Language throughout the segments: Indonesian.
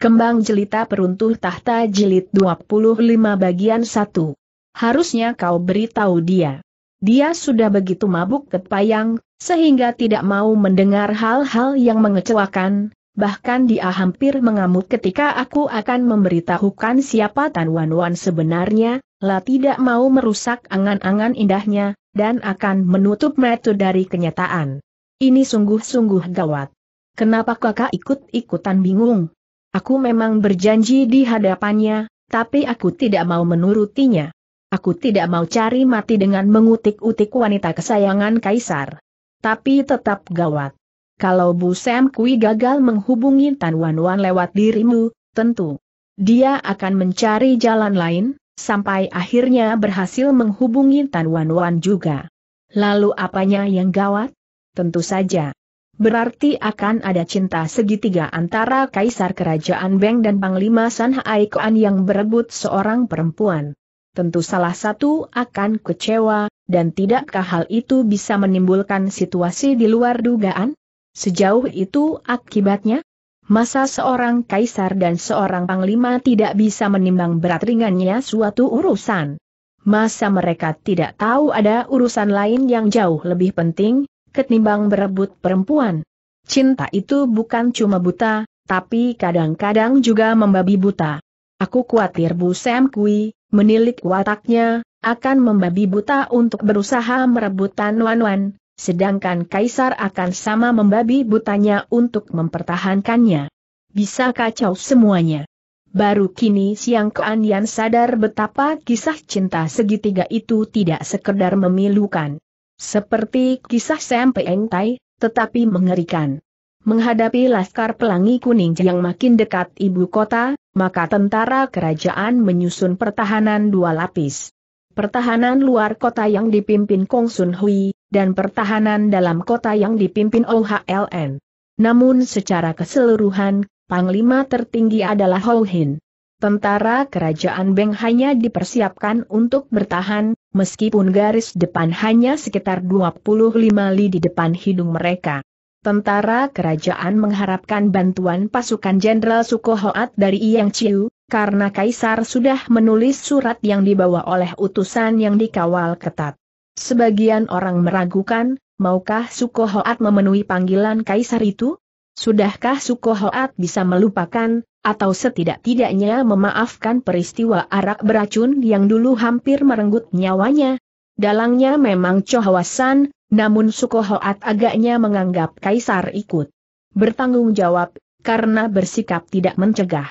Kembang Jelita Peruntuh Tahta Jilid 25 Bagian 1. Harusnya kau beritahu dia. Dia sudah begitu mabuk kepayang, sehingga tidak mau mendengar hal-hal yang mengecewakan, bahkan dia hampir mengamuk ketika aku akan memberitahukan siapa Tan Wan Wan sebenarnya, lah tidak mau merusak angan-angan indahnya, dan akan menutup mata dari kenyataan. Ini sungguh-sungguh gawat. Kenapa kakak ikut-ikutan bingung? Aku memang berjanji di hadapannya, tapi aku tidak mau menurutinya. Aku tidak mau cari mati dengan mengutik-utik wanita kesayangan Kaisar. Tapi tetap gawat. Kalau Bu Sam Kui gagal menghubungi Tan Wan Wan lewat dirimu, tentu dia akan mencari jalan lain, sampai akhirnya berhasil menghubungi Tan Wan Wan juga. Lalu apanya yang gawat? Tentu saja berarti akan ada cinta segitiga antara Kaisar Kerajaan Beng dan Panglima San Haikoan yang berebut seorang perempuan. Tentu salah satu akan kecewa, dan tidakkah hal itu bisa menimbulkan situasi di luar dugaan? Sejauh itu akibatnya? Masa seorang kaisar dan seorang panglima tidak bisa menimbang berat ringannya suatu urusan? Masa mereka tidak tahu ada urusan lain yang jauh lebih penting, ketimbang berebut perempuan. Cinta itu bukan cuma buta, tapi kadang-kadang juga membabi buta. Aku khawatir Bu Sam Kui, menilik wataknya, akan membabi buta untuk berusaha merebut Tan Wan Wan, sedangkan Kaisar akan sama membabi butanya untuk mempertahankannya. Bisa kacau semuanya. Baru kini Siang Kean Yan sadar betapa kisah cinta segitiga itu tidak sekedar memilukan. Seperti kisah Sam entai, Tai, tetapi mengerikan. Menghadapi Laskar Pelangi Kuning yang makin dekat ibu kota, maka tentara kerajaan menyusun pertahanan dua lapis. Pertahanan luar kota yang dipimpin Kong Sun Hui, dan pertahanan dalam kota yang dipimpin OHLN. Namun secara keseluruhan, panglima tertinggi adalah Hou Hin. Tentara kerajaan Beng hanya dipersiapkan untuk bertahan, meskipun garis depan hanya sekitar 25 li di depan hidung mereka. Tentara kerajaan mengharapkan bantuan pasukan Jenderal Sukohoat dari Yang Chiu, karena Kaisar sudah menulis surat yang dibawa oleh utusan yang dikawal ketat. Sebagian orang meragukan, maukah Sukohoat memenuhi panggilan Kaisar itu? Sudahkah Sukohoat bisa melupakan, atau setidak-tidaknya memaafkan peristiwa arak beracun yang dulu hampir merenggut nyawanya. Dalangnya memang cohwasan namun Sukohoat agaknya menganggap Kaisar ikut bertanggung jawab, karena bersikap tidak mencegah.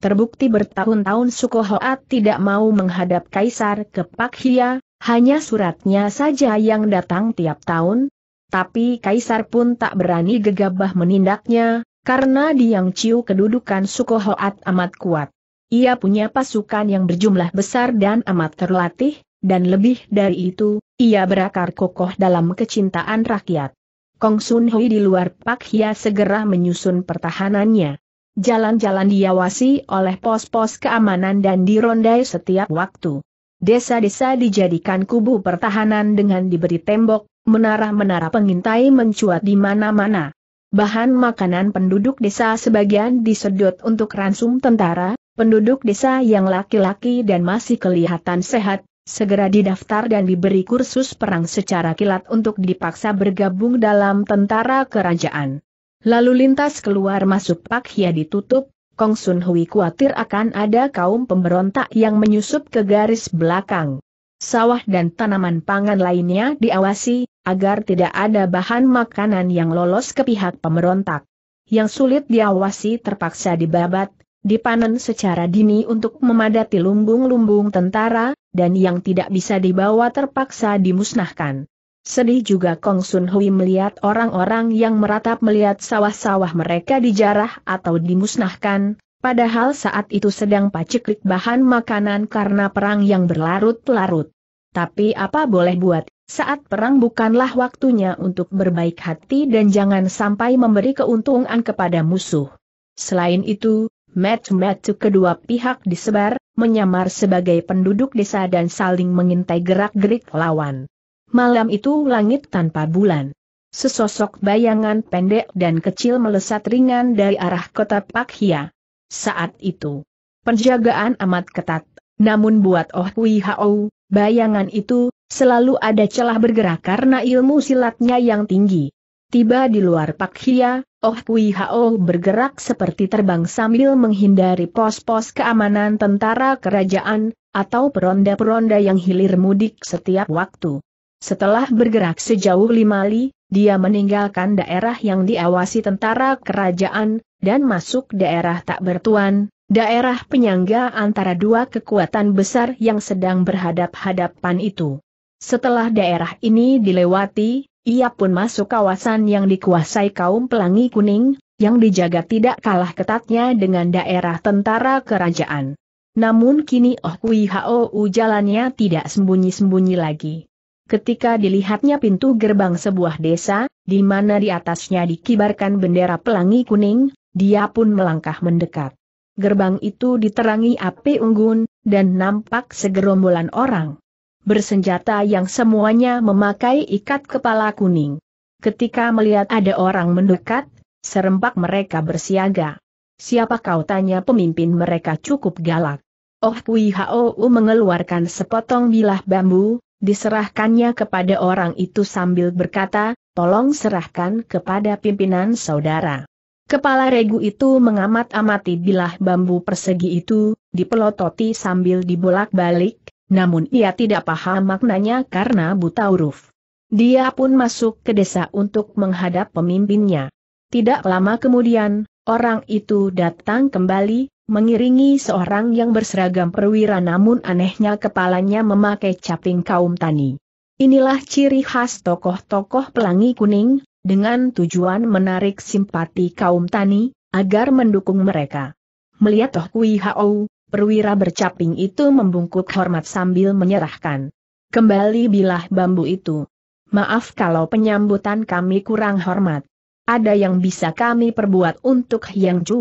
Terbukti bertahun-tahun Sukohoat tidak mau menghadap Kaisar ke hia hanya suratnya saja yang datang tiap tahun, tapi Kaisar pun tak berani gegabah menindaknya, karena di Yang Chiu kedudukan suku Hoat amat kuat. Ia punya pasukan yang berjumlah besar dan amat terlatih, dan lebih dari itu, ia berakar kokoh dalam kecintaan rakyat. Kong Sun Hui di luar Pak Hia segera menyusun pertahanannya. Jalan-jalan diawasi oleh pos-pos keamanan dan dirondai setiap waktu. Desa-desa dijadikan kubu pertahanan dengan diberi tembok, menara-menara pengintai mencuat di mana-mana bahan makanan penduduk desa sebagian disedot untuk ransum tentara, penduduk desa yang laki-laki dan masih kelihatan sehat, segera didaftar dan diberi kursus perang secara kilat untuk dipaksa bergabung dalam tentara kerajaan. Lalu lintas keluar masuk Pak Hia ditutup, Kong Sun Hui khawatir akan ada kaum pemberontak yang menyusup ke garis belakang sawah dan tanaman pangan lainnya diawasi, agar tidak ada bahan makanan yang lolos ke pihak pemberontak. Yang sulit diawasi terpaksa dibabat, dipanen secara dini untuk memadati lumbung-lumbung tentara, dan yang tidak bisa dibawa terpaksa dimusnahkan. Sedih juga Kong Sun Hui melihat orang-orang yang meratap melihat sawah-sawah mereka dijarah atau dimusnahkan, padahal saat itu sedang paceklik bahan makanan karena perang yang berlarut-larut. Tapi apa boleh buat, saat perang bukanlah waktunya untuk berbaik hati dan jangan sampai memberi keuntungan kepada musuh. Selain itu, match-match kedua pihak disebar, menyamar sebagai penduduk desa dan saling mengintai gerak-gerik lawan. Malam itu langit tanpa bulan. Sesosok bayangan pendek dan kecil melesat ringan dari arah kota Pakhia. Saat itu, penjagaan amat ketat namun buat Oh Hui Hao, bayangan itu, selalu ada celah bergerak karena ilmu silatnya yang tinggi. Tiba di luar Pak Hia, Oh Hui Hao bergerak seperti terbang sambil menghindari pos-pos keamanan tentara kerajaan, atau peronda-peronda yang hilir mudik setiap waktu. Setelah bergerak sejauh lima li, dia meninggalkan daerah yang diawasi tentara kerajaan, dan masuk daerah tak bertuan, Daerah penyangga antara dua kekuatan besar yang sedang berhadap-hadapan itu. Setelah daerah ini dilewati, ia pun masuk kawasan yang dikuasai kaum pelangi kuning, yang dijaga tidak kalah ketatnya dengan daerah tentara kerajaan. Namun kini Oh Kui Hao jalannya tidak sembunyi-sembunyi lagi. Ketika dilihatnya pintu gerbang sebuah desa, di mana di atasnya dikibarkan bendera pelangi kuning, dia pun melangkah mendekat gerbang itu diterangi api unggun, dan nampak segerombolan orang. Bersenjata yang semuanya memakai ikat kepala kuning. Ketika melihat ada orang mendekat, serempak mereka bersiaga. Siapa kau tanya pemimpin mereka cukup galak. Oh Kui Hou mengeluarkan sepotong bilah bambu, diserahkannya kepada orang itu sambil berkata, tolong serahkan kepada pimpinan saudara. Kepala regu itu mengamat-amati bilah bambu persegi itu, dipelototi sambil dibolak-balik, namun ia tidak paham maknanya karena buta huruf. Dia pun masuk ke desa untuk menghadap pemimpinnya. Tidak lama kemudian, orang itu datang kembali, mengiringi seorang yang berseragam perwira namun anehnya kepalanya memakai caping kaum tani. Inilah ciri khas tokoh-tokoh pelangi kuning, dengan tujuan menarik simpati kaum tani, agar mendukung mereka. Melihat Toh Kui Hao, perwira bercaping itu membungkuk hormat sambil menyerahkan kembali bilah bambu itu. Maaf kalau penyambutan kami kurang hormat. Ada yang bisa kami perbuat untuk Yang Chu?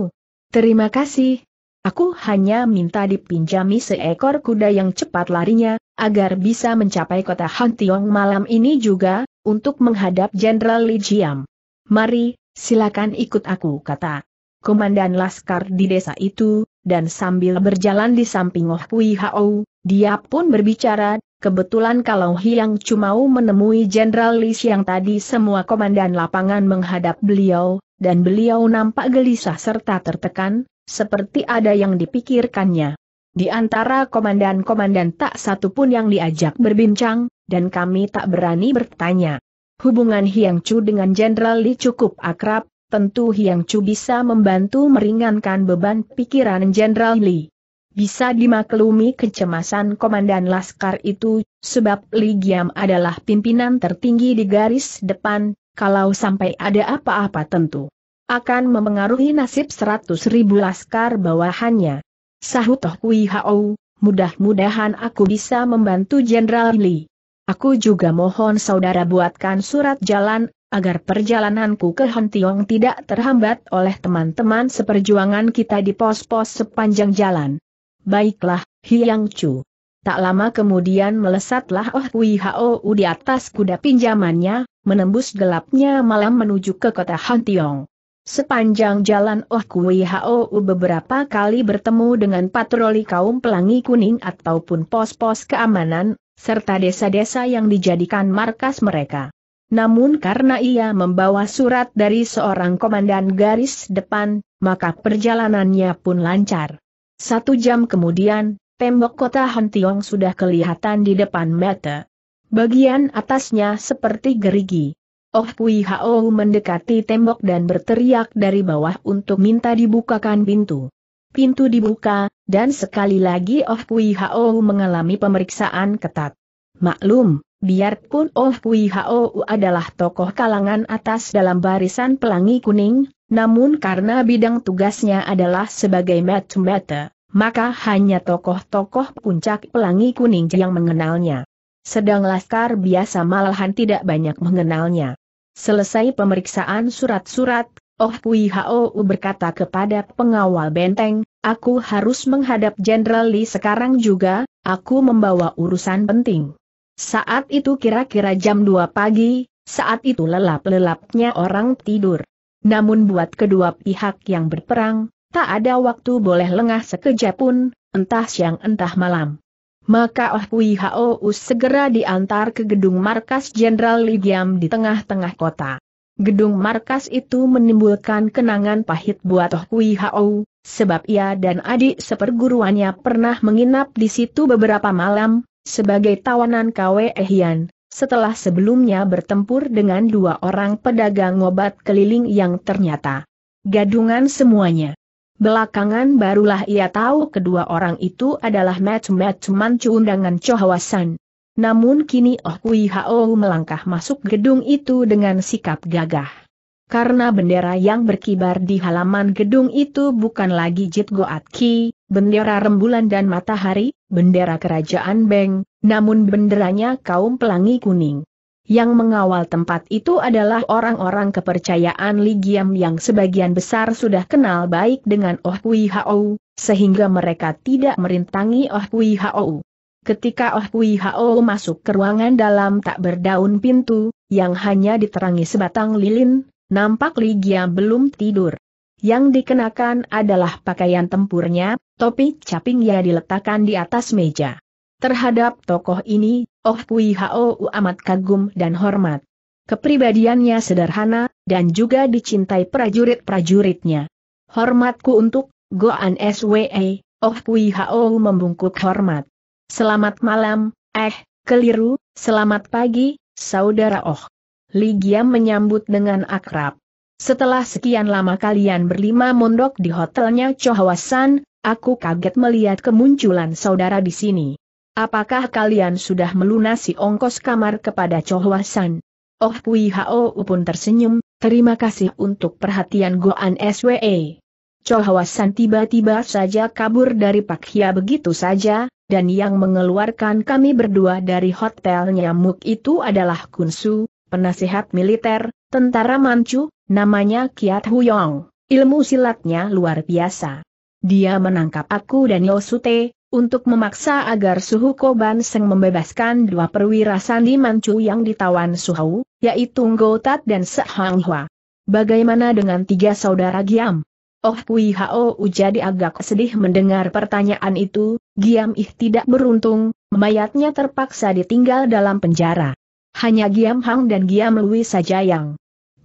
Terima kasih. Aku hanya minta dipinjami seekor kuda yang cepat larinya, agar bisa mencapai kota Hantiong malam ini juga, untuk menghadap Jenderal Li Jiam. Mari, silakan ikut aku kata. Komandan Laskar di desa itu, dan sambil berjalan di samping Oh Kui Hao, dia pun berbicara, kebetulan kalau Hiang Cumau menemui Jenderal Li Xiang tadi semua komandan lapangan menghadap beliau, dan beliau nampak gelisah serta tertekan, seperti ada yang dipikirkannya. Di antara komandan-komandan tak satu pun yang diajak berbincang, dan kami tak berani bertanya. Hubungan Hiang Chu dengan Jenderal Li cukup akrab, tentu Hiang Chu bisa membantu meringankan beban pikiran Jenderal Li. Bisa dimaklumi kecemasan Komandan Laskar itu, sebab Li Giam adalah pimpinan tertinggi di garis depan, kalau sampai ada apa-apa tentu akan memengaruhi nasib seratus ribu laskar bawahannya. Sahut Kui Hao, mudah-mudahan aku bisa membantu Jenderal Li. Aku juga mohon saudara buatkan surat jalan, agar perjalananku ke Hontiong tidak terhambat oleh teman-teman seperjuangan kita di pos-pos sepanjang jalan. Baiklah, Hiang Chu. Tak lama kemudian melesatlah Oh Hui Hao di atas kuda pinjamannya, menembus gelapnya malam menuju ke kota Tiong. Sepanjang jalan Oh Kui Hao beberapa kali bertemu dengan patroli kaum pelangi kuning ataupun pos-pos keamanan, serta desa-desa yang dijadikan markas mereka. Namun karena ia membawa surat dari seorang komandan garis depan, maka perjalanannya pun lancar. Satu jam kemudian, tembok kota Hontiong sudah kelihatan di depan mata. Bagian atasnya seperti gerigi. Oh Kui Hao mendekati tembok dan berteriak dari bawah untuk minta dibukakan pintu pintu dibuka, dan sekali lagi Oh Kui Hao mengalami pemeriksaan ketat. Maklum, biarpun Oh Kui Hao adalah tokoh kalangan atas dalam barisan pelangi kuning, namun karena bidang tugasnya adalah sebagai mata maka hanya tokoh-tokoh puncak pelangi kuning yang mengenalnya. Sedang laskar biasa malahan tidak banyak mengenalnya. Selesai pemeriksaan surat-surat, Oh Pui Hao berkata kepada pengawal benteng, aku harus menghadap Jenderal Li sekarang juga, aku membawa urusan penting. Saat itu kira-kira jam 2 pagi, saat itu lelap-lelapnya orang tidur. Namun buat kedua pihak yang berperang, tak ada waktu boleh lengah sekejap pun, entah siang entah malam. Maka Oh Pui Hao segera diantar ke gedung markas Jenderal Li Giam di tengah-tengah kota. Gedung markas itu menimbulkan kenangan pahit buat Oh Kui Hao, sebab ia dan adik seperguruannya pernah menginap di situ beberapa malam, sebagai tawanan Kwe Ehian, setelah sebelumnya bertempur dengan dua orang pedagang obat keliling yang ternyata gadungan semuanya. Belakangan barulah ia tahu kedua orang itu adalah match-match mancu undangan Chohawasan. Namun kini Oh Kui Hao melangkah masuk gedung itu dengan sikap gagah. Karena bendera yang berkibar di halaman gedung itu bukan lagi Jit Goat Ki, bendera rembulan dan matahari, bendera kerajaan Beng, namun benderanya kaum pelangi kuning. Yang mengawal tempat itu adalah orang-orang kepercayaan Li yang sebagian besar sudah kenal baik dengan Oh Kui Hao, sehingga mereka tidak merintangi Oh Kui Hao. Ketika Oh Kui Hao masuk ke ruangan dalam tak berdaun pintu, yang hanya diterangi sebatang lilin, nampak Li Gia belum tidur. Yang dikenakan adalah pakaian tempurnya, topi caping ia diletakkan di atas meja. Terhadap tokoh ini, Oh Kui Hao amat kagum dan hormat. Kepribadiannya sederhana, dan juga dicintai prajurit-prajuritnya. Hormatku untuk, Goan SWE, Oh Kui Hao membungkuk hormat. Selamat malam, eh, keliru, selamat pagi, saudara Oh. Ligia menyambut dengan akrab. Setelah sekian lama kalian berlima mondok di hotelnya Chohawasan, aku kaget melihat kemunculan saudara di sini. Apakah kalian sudah melunasi ongkos kamar kepada Chohwasan? Oh Kui Hao pun tersenyum, terima kasih untuk perhatian Goan SWE. Chohwasan tiba-tiba saja kabur dari Pak Hia begitu saja, dan yang mengeluarkan kami berdua dari hotel nyamuk itu adalah Kunsu, penasihat militer, tentara Manchu, namanya Kiat Huyong. Ilmu silatnya luar biasa. Dia menangkap aku dan Yosute, untuk memaksa agar Suhu Koban Seng membebaskan dua perwira Sandi Manchu yang ditawan Suhau, yaitu Ngotat dan Sehanghua. Bagaimana dengan tiga saudara Giam? Oh Kui Hao jadi agak sedih mendengar pertanyaan itu, Giam Ih tidak beruntung, mayatnya terpaksa ditinggal dalam penjara. Hanya Giam Hang dan Giam Lui saja yang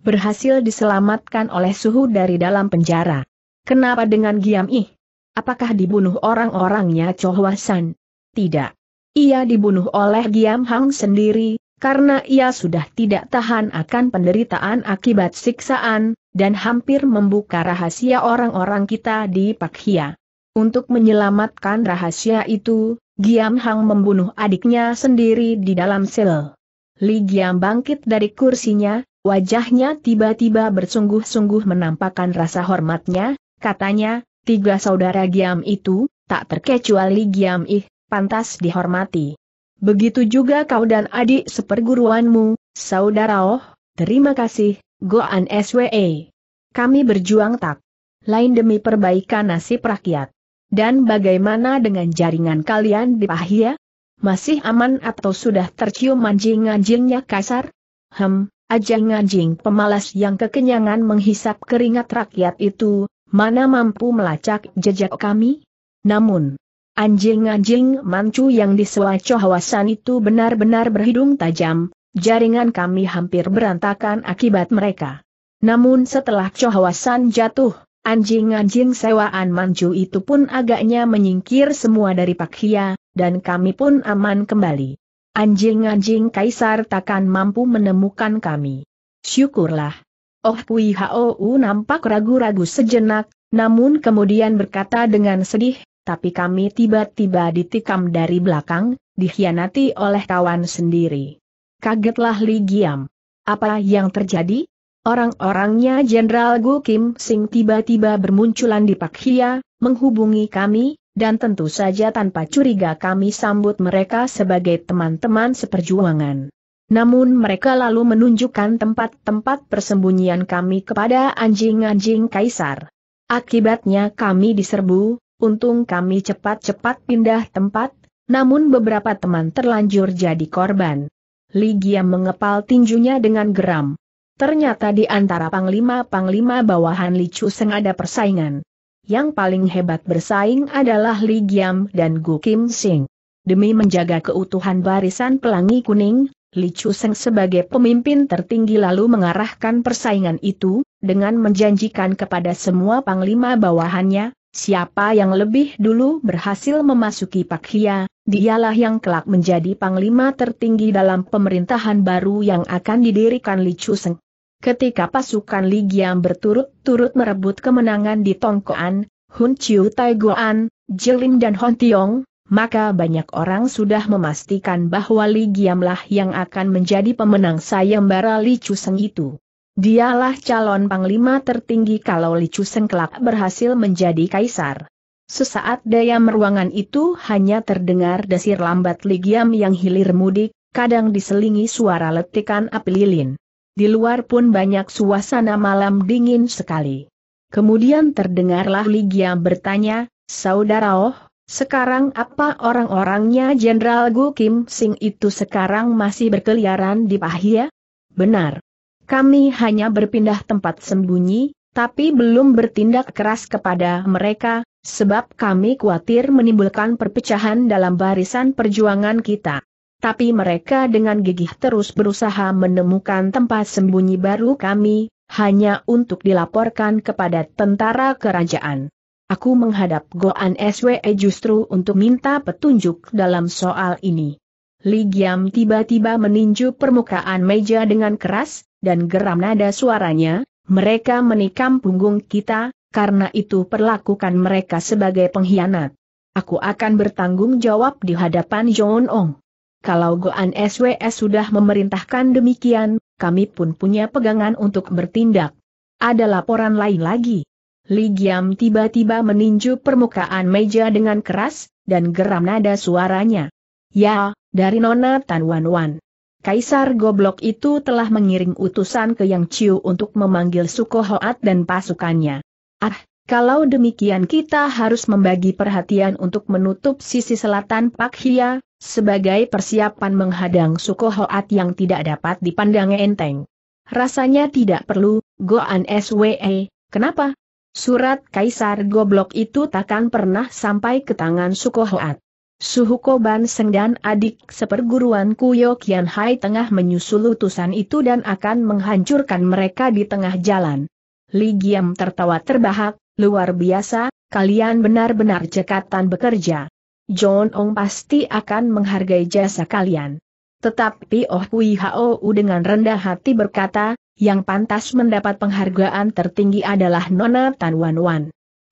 berhasil diselamatkan oleh suhu dari dalam penjara. Kenapa dengan Giam Ih? Apakah dibunuh orang-orangnya Chohwasan? Tidak. Ia dibunuh oleh Giam Hang sendiri, karena ia sudah tidak tahan akan penderitaan akibat siksaan, dan hampir membuka rahasia orang-orang kita di Pakhia. Untuk menyelamatkan rahasia itu, Giam Hang membunuh adiknya sendiri di dalam sel. Li Giam bangkit dari kursinya, wajahnya tiba-tiba bersungguh-sungguh menampakkan rasa hormatnya, katanya, tiga saudara Giam itu, tak terkecuali Giam Ih, pantas dihormati. Begitu juga kau dan adik seperguruanmu, saudara Oh, terima kasih, Goan SWE. Kami berjuang tak lain demi perbaikan nasib rakyat. Dan bagaimana dengan jaringan kalian di Pahia? Masih aman atau sudah tercium anjing-anjingnya kasar? Hem, ajang-anjing pemalas yang kekenyangan menghisap keringat rakyat itu, mana mampu melacak jejak kami? Namun, Anjing-anjing mancu yang disewa hawasan itu benar-benar berhidung tajam, jaringan kami hampir berantakan akibat mereka. Namun setelah cohawasan jatuh, anjing-anjing sewaan mancu itu pun agaknya menyingkir semua dari Pakhia, dan kami pun aman kembali. Anjing-anjing kaisar takkan mampu menemukan kami. Syukurlah. Oh Pui Hou nampak ragu-ragu sejenak, namun kemudian berkata dengan sedih, tapi kami tiba-tiba ditikam dari belakang, dikhianati oleh kawan sendiri. Kagetlah Li Giam. Apa yang terjadi? Orang-orangnya Jenderal Gu Kim Sing tiba-tiba bermunculan di Pak Hia, menghubungi kami, dan tentu saja tanpa curiga kami sambut mereka sebagai teman-teman seperjuangan. Namun mereka lalu menunjukkan tempat-tempat persembunyian kami kepada anjing-anjing kaisar. Akibatnya kami diserbu, Untung kami cepat-cepat pindah tempat, namun beberapa teman terlanjur jadi korban. Ligia mengepal tinjunya dengan geram. Ternyata di antara panglima-panglima bawahan Licu Seng ada persaingan. Yang paling hebat bersaing adalah Li Giam dan Gu Kim Sing. Demi menjaga keutuhan barisan pelangi kuning, Li Chu Seng sebagai pemimpin tertinggi lalu mengarahkan persaingan itu, dengan menjanjikan kepada semua panglima bawahannya, Siapa yang lebih dulu berhasil memasuki Pakhia, dialah yang kelak menjadi panglima tertinggi dalam pemerintahan baru yang akan didirikan Li Chuseng. Ketika pasukan Li Giam berturut-turut merebut kemenangan di Tongkoan, Hun Chiu Taiguan, Jilin dan Hon Tiong, maka banyak orang sudah memastikan bahwa Li Giamlah yang akan menjadi pemenang sayembara Li Chuseng itu. Dialah calon panglima tertinggi kalau Licu Sengkelak berhasil menjadi kaisar. Sesaat daya meruangan itu hanya terdengar desir lambat ligiam yang hilir mudik, kadang diselingi suara letikan api lilin. Di luar pun banyak suasana malam dingin sekali. Kemudian terdengarlah Ligiam bertanya, Saudara Oh, sekarang apa orang-orangnya Jenderal Gu Kim Sing itu sekarang masih berkeliaran di Pahia? Benar. Kami hanya berpindah tempat sembunyi, tapi belum bertindak keras kepada mereka, sebab kami khawatir menimbulkan perpecahan dalam barisan perjuangan kita. Tapi mereka dengan gigih terus berusaha menemukan tempat sembunyi baru kami, hanya untuk dilaporkan kepada tentara kerajaan. Aku menghadap Goan SWE justru untuk minta petunjuk dalam soal ini. Ligiam tiba-tiba meninju permukaan meja dengan keras, dan geram nada suaranya, mereka menikam punggung kita, karena itu perlakukan mereka sebagai pengkhianat. Aku akan bertanggung jawab di hadapan John Ong. Kalau Goan SWS sudah memerintahkan demikian, kami pun punya pegangan untuk bertindak. Ada laporan lain lagi. Li Giam tiba-tiba meninju permukaan meja dengan keras, dan geram nada suaranya. Ya, dari Nona Tan Wan Wan. Kaisar Goblok itu telah mengiring utusan ke Yang Chiu untuk memanggil Suko Hoat dan pasukannya. Ah, kalau demikian kita harus membagi perhatian untuk menutup sisi selatan Pak Hia, sebagai persiapan menghadang Suko Hoat yang tidak dapat dipandang enteng. Rasanya tidak perlu, Goan SWE, kenapa? Surat Kaisar Goblok itu takkan pernah sampai ke tangan Suko Hoat. Suhu Koban Seng dan adik seperguruan Kuyo Kian Hai tengah menyusul utusan itu dan akan menghancurkan mereka di tengah jalan. Li Giam tertawa terbahak, luar biasa, kalian benar-benar cekatan bekerja. John Ong pasti akan menghargai jasa kalian. Tetapi Oh Kui Hao dengan rendah hati berkata, yang pantas mendapat penghargaan tertinggi adalah Nona Tan Wan Wan.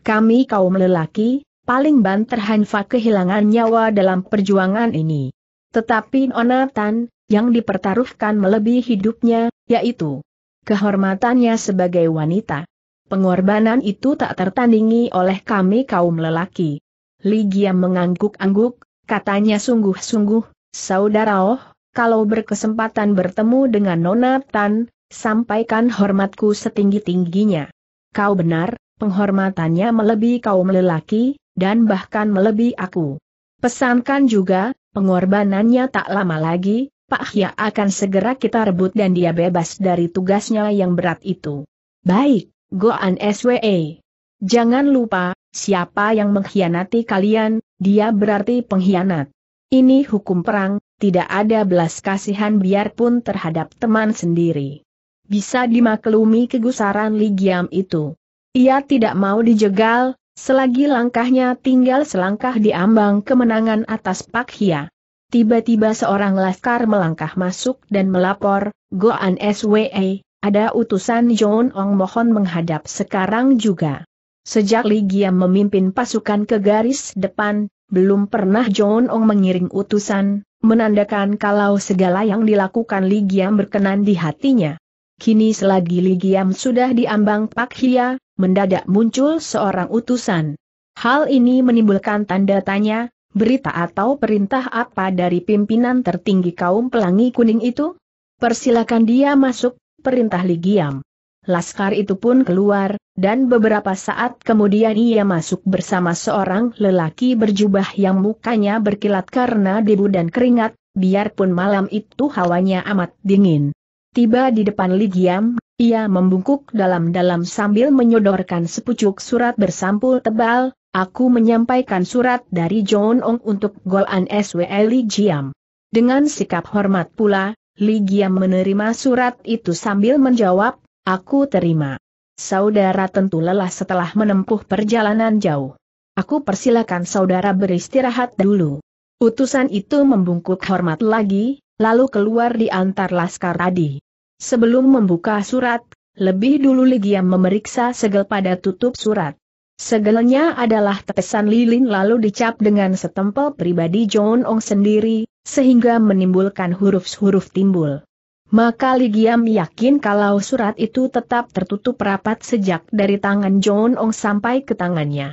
Kami kaum lelaki, paling banter Hanfa kehilangan nyawa dalam perjuangan ini. Tetapi Onatan, yang dipertaruhkan melebihi hidupnya, yaitu kehormatannya sebagai wanita. Pengorbanan itu tak tertandingi oleh kami kaum lelaki. Ligia mengangguk-angguk, katanya sungguh-sungguh, saudara oh, kalau berkesempatan bertemu dengan Nona Tan, sampaikan hormatku setinggi-tingginya. Kau benar, penghormatannya melebihi kaum lelaki, dan bahkan melebihi aku. Pesankan juga, pengorbanannya tak lama lagi, Pak Hya akan segera kita rebut dan dia bebas dari tugasnya yang berat itu. Baik, go Goan SWE. Jangan lupa, siapa yang mengkhianati kalian, dia berarti pengkhianat. Ini hukum perang, tidak ada belas kasihan biarpun terhadap teman sendiri. Bisa dimaklumi kegusaran Ligiam itu. Ia tidak mau dijegal, Selagi langkahnya tinggal selangkah di ambang kemenangan atas Pak Hia. Tiba-tiba seorang laskar melangkah masuk dan melapor, Goan SWE, ada utusan John Ong mohon menghadap sekarang juga. Sejak Li Giam memimpin pasukan ke garis depan, belum pernah John Ong mengiring utusan, menandakan kalau segala yang dilakukan Li Giam berkenan di hatinya. Kini selagi Li Giam sudah diambang Pak Hia, mendadak muncul seorang utusan. Hal ini menimbulkan tanda tanya, berita atau perintah apa dari pimpinan tertinggi kaum pelangi kuning itu? Persilakan dia masuk, perintah Ligiam. Laskar itu pun keluar, dan beberapa saat kemudian ia masuk bersama seorang lelaki berjubah yang mukanya berkilat karena debu dan keringat, biarpun malam itu hawanya amat dingin. Tiba di depan Ligiam, ia membungkuk dalam-dalam sambil menyodorkan sepucuk surat bersampul tebal, aku menyampaikan surat dari John Ong untuk Golan SWL Li Jiam. Dengan sikap hormat pula, Li Jiam menerima surat itu sambil menjawab, aku terima. Saudara tentu lelah setelah menempuh perjalanan jauh. Aku persilakan saudara beristirahat dulu. Utusan itu membungkuk hormat lagi, lalu keluar di antar Laskar tadi. Sebelum membuka surat, lebih dulu Ligia memeriksa segel pada tutup surat. Segelnya adalah tepesan lilin lalu dicap dengan setempel pribadi John Ong sendiri, sehingga menimbulkan huruf-huruf timbul. Maka Ligiam yakin kalau surat itu tetap tertutup rapat sejak dari tangan John Ong sampai ke tangannya.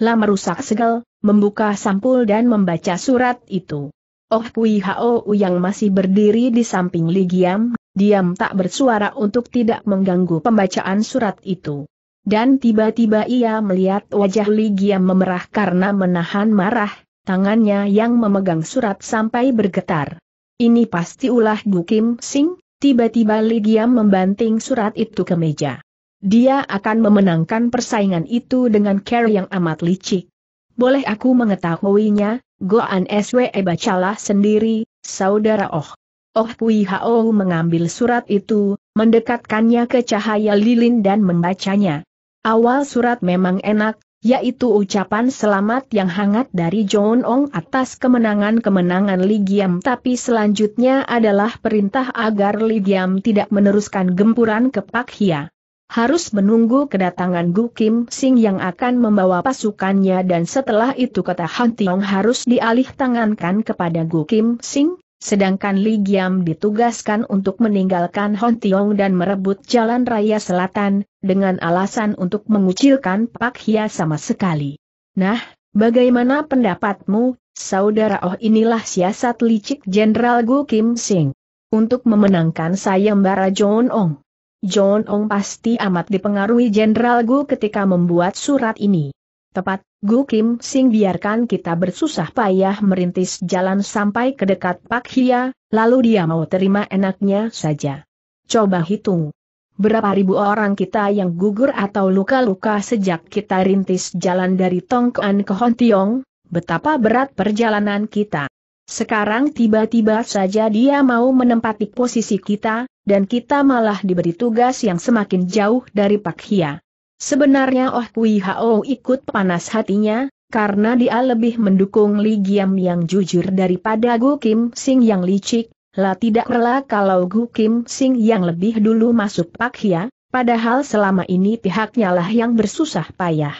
Lama merusak segel, membuka sampul dan membaca surat itu. Oh Kui Hao yang masih berdiri di samping Ligiam, diam tak bersuara untuk tidak mengganggu pembacaan surat itu. Dan tiba-tiba ia melihat wajah Li memerah karena menahan marah, tangannya yang memegang surat sampai bergetar. Ini pasti ulah Bu Kim Sing, tiba-tiba Li membanting surat itu ke meja. Dia akan memenangkan persaingan itu dengan care yang amat licik. Boleh aku mengetahuinya, Goan SWE bacalah sendiri, saudara Oh. Oh Pui Hao mengambil surat itu, mendekatkannya ke cahaya lilin dan membacanya. Awal surat memang enak, yaitu ucapan selamat yang hangat dari John Ong atas kemenangan-kemenangan Li tapi selanjutnya adalah perintah agar Li tidak meneruskan gempuran ke Pak Hia. Harus menunggu kedatangan Gu Kim Sing yang akan membawa pasukannya dan setelah itu kata Han Tiong harus dialih tangankan kepada Gu Kim Sing, Sedangkan Li Giam ditugaskan untuk meninggalkan Hon Tiong dan merebut jalan raya selatan, dengan alasan untuk mengucilkan Pak Hia sama sekali. Nah, bagaimana pendapatmu, saudara Oh inilah siasat licik Jenderal Gu Kim Sing. Untuk memenangkan sayembara John Ong. John Ong pasti amat dipengaruhi Jenderal Gu ketika membuat surat ini. Tepat Gu Kim Sing biarkan kita bersusah payah merintis jalan sampai ke dekat Pak Hia, lalu dia mau terima enaknya saja. Coba hitung. Berapa ribu orang kita yang gugur atau luka-luka sejak kita rintis jalan dari Tongkuan ke Hontiong, betapa berat perjalanan kita. Sekarang tiba-tiba saja dia mau menempati posisi kita, dan kita malah diberi tugas yang semakin jauh dari Pak Hia. Sebenarnya Oh Kui Hao ikut panas hatinya, karena dia lebih mendukung Li Giam yang jujur daripada Gu Kim Sing yang licik, lah tidak rela kalau Gu Kim Sing yang lebih dulu masuk Pak Hia, padahal selama ini pihaknya lah yang bersusah payah.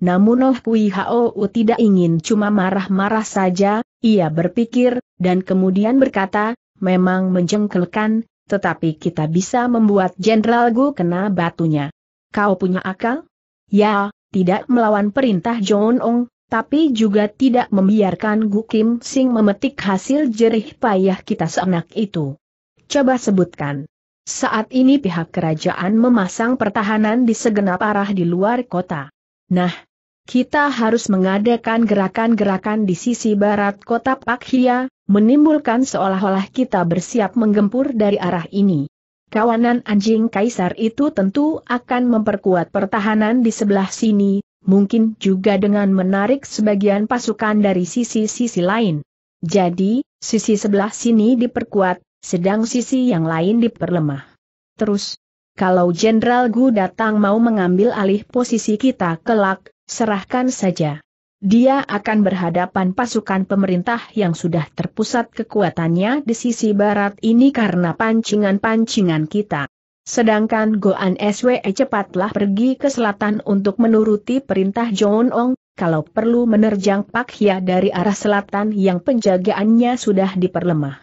Namun Oh Kui Hao tidak ingin cuma marah-marah saja, ia berpikir, dan kemudian berkata, memang menjengkelkan, tetapi kita bisa membuat Jenderal Gu kena batunya. Kau punya akal? Ya, tidak melawan perintah John Ong, tapi juga tidak membiarkan Gu Kim Sing memetik hasil jerih payah kita seenak itu. Coba sebutkan. Saat ini pihak kerajaan memasang pertahanan di segenap arah di luar kota. Nah, kita harus mengadakan gerakan-gerakan di sisi barat kota Hia, menimbulkan seolah-olah kita bersiap menggempur dari arah ini kawanan anjing kaisar itu tentu akan memperkuat pertahanan di sebelah sini, mungkin juga dengan menarik sebagian pasukan dari sisi-sisi lain. Jadi, sisi sebelah sini diperkuat, sedang sisi yang lain diperlemah. Terus, kalau Jenderal Gu datang mau mengambil alih posisi kita kelak, serahkan saja dia akan berhadapan pasukan pemerintah yang sudah terpusat kekuatannya di sisi barat ini karena pancingan-pancingan kita. Sedangkan Goan SWE cepatlah pergi ke selatan untuk menuruti perintah John Ong, kalau perlu menerjang Pak Hia dari arah selatan yang penjagaannya sudah diperlemah.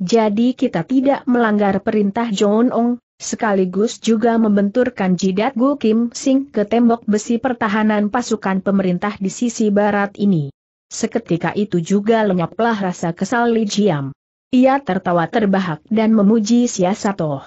Jadi kita tidak melanggar perintah John Ong, sekaligus juga membenturkan jidat Gu Kim Sing ke tembok besi pertahanan pasukan pemerintah di sisi barat ini. Seketika itu juga lenyaplah rasa kesal Li Jiam. Ia tertawa terbahak dan memuji Siasatoh.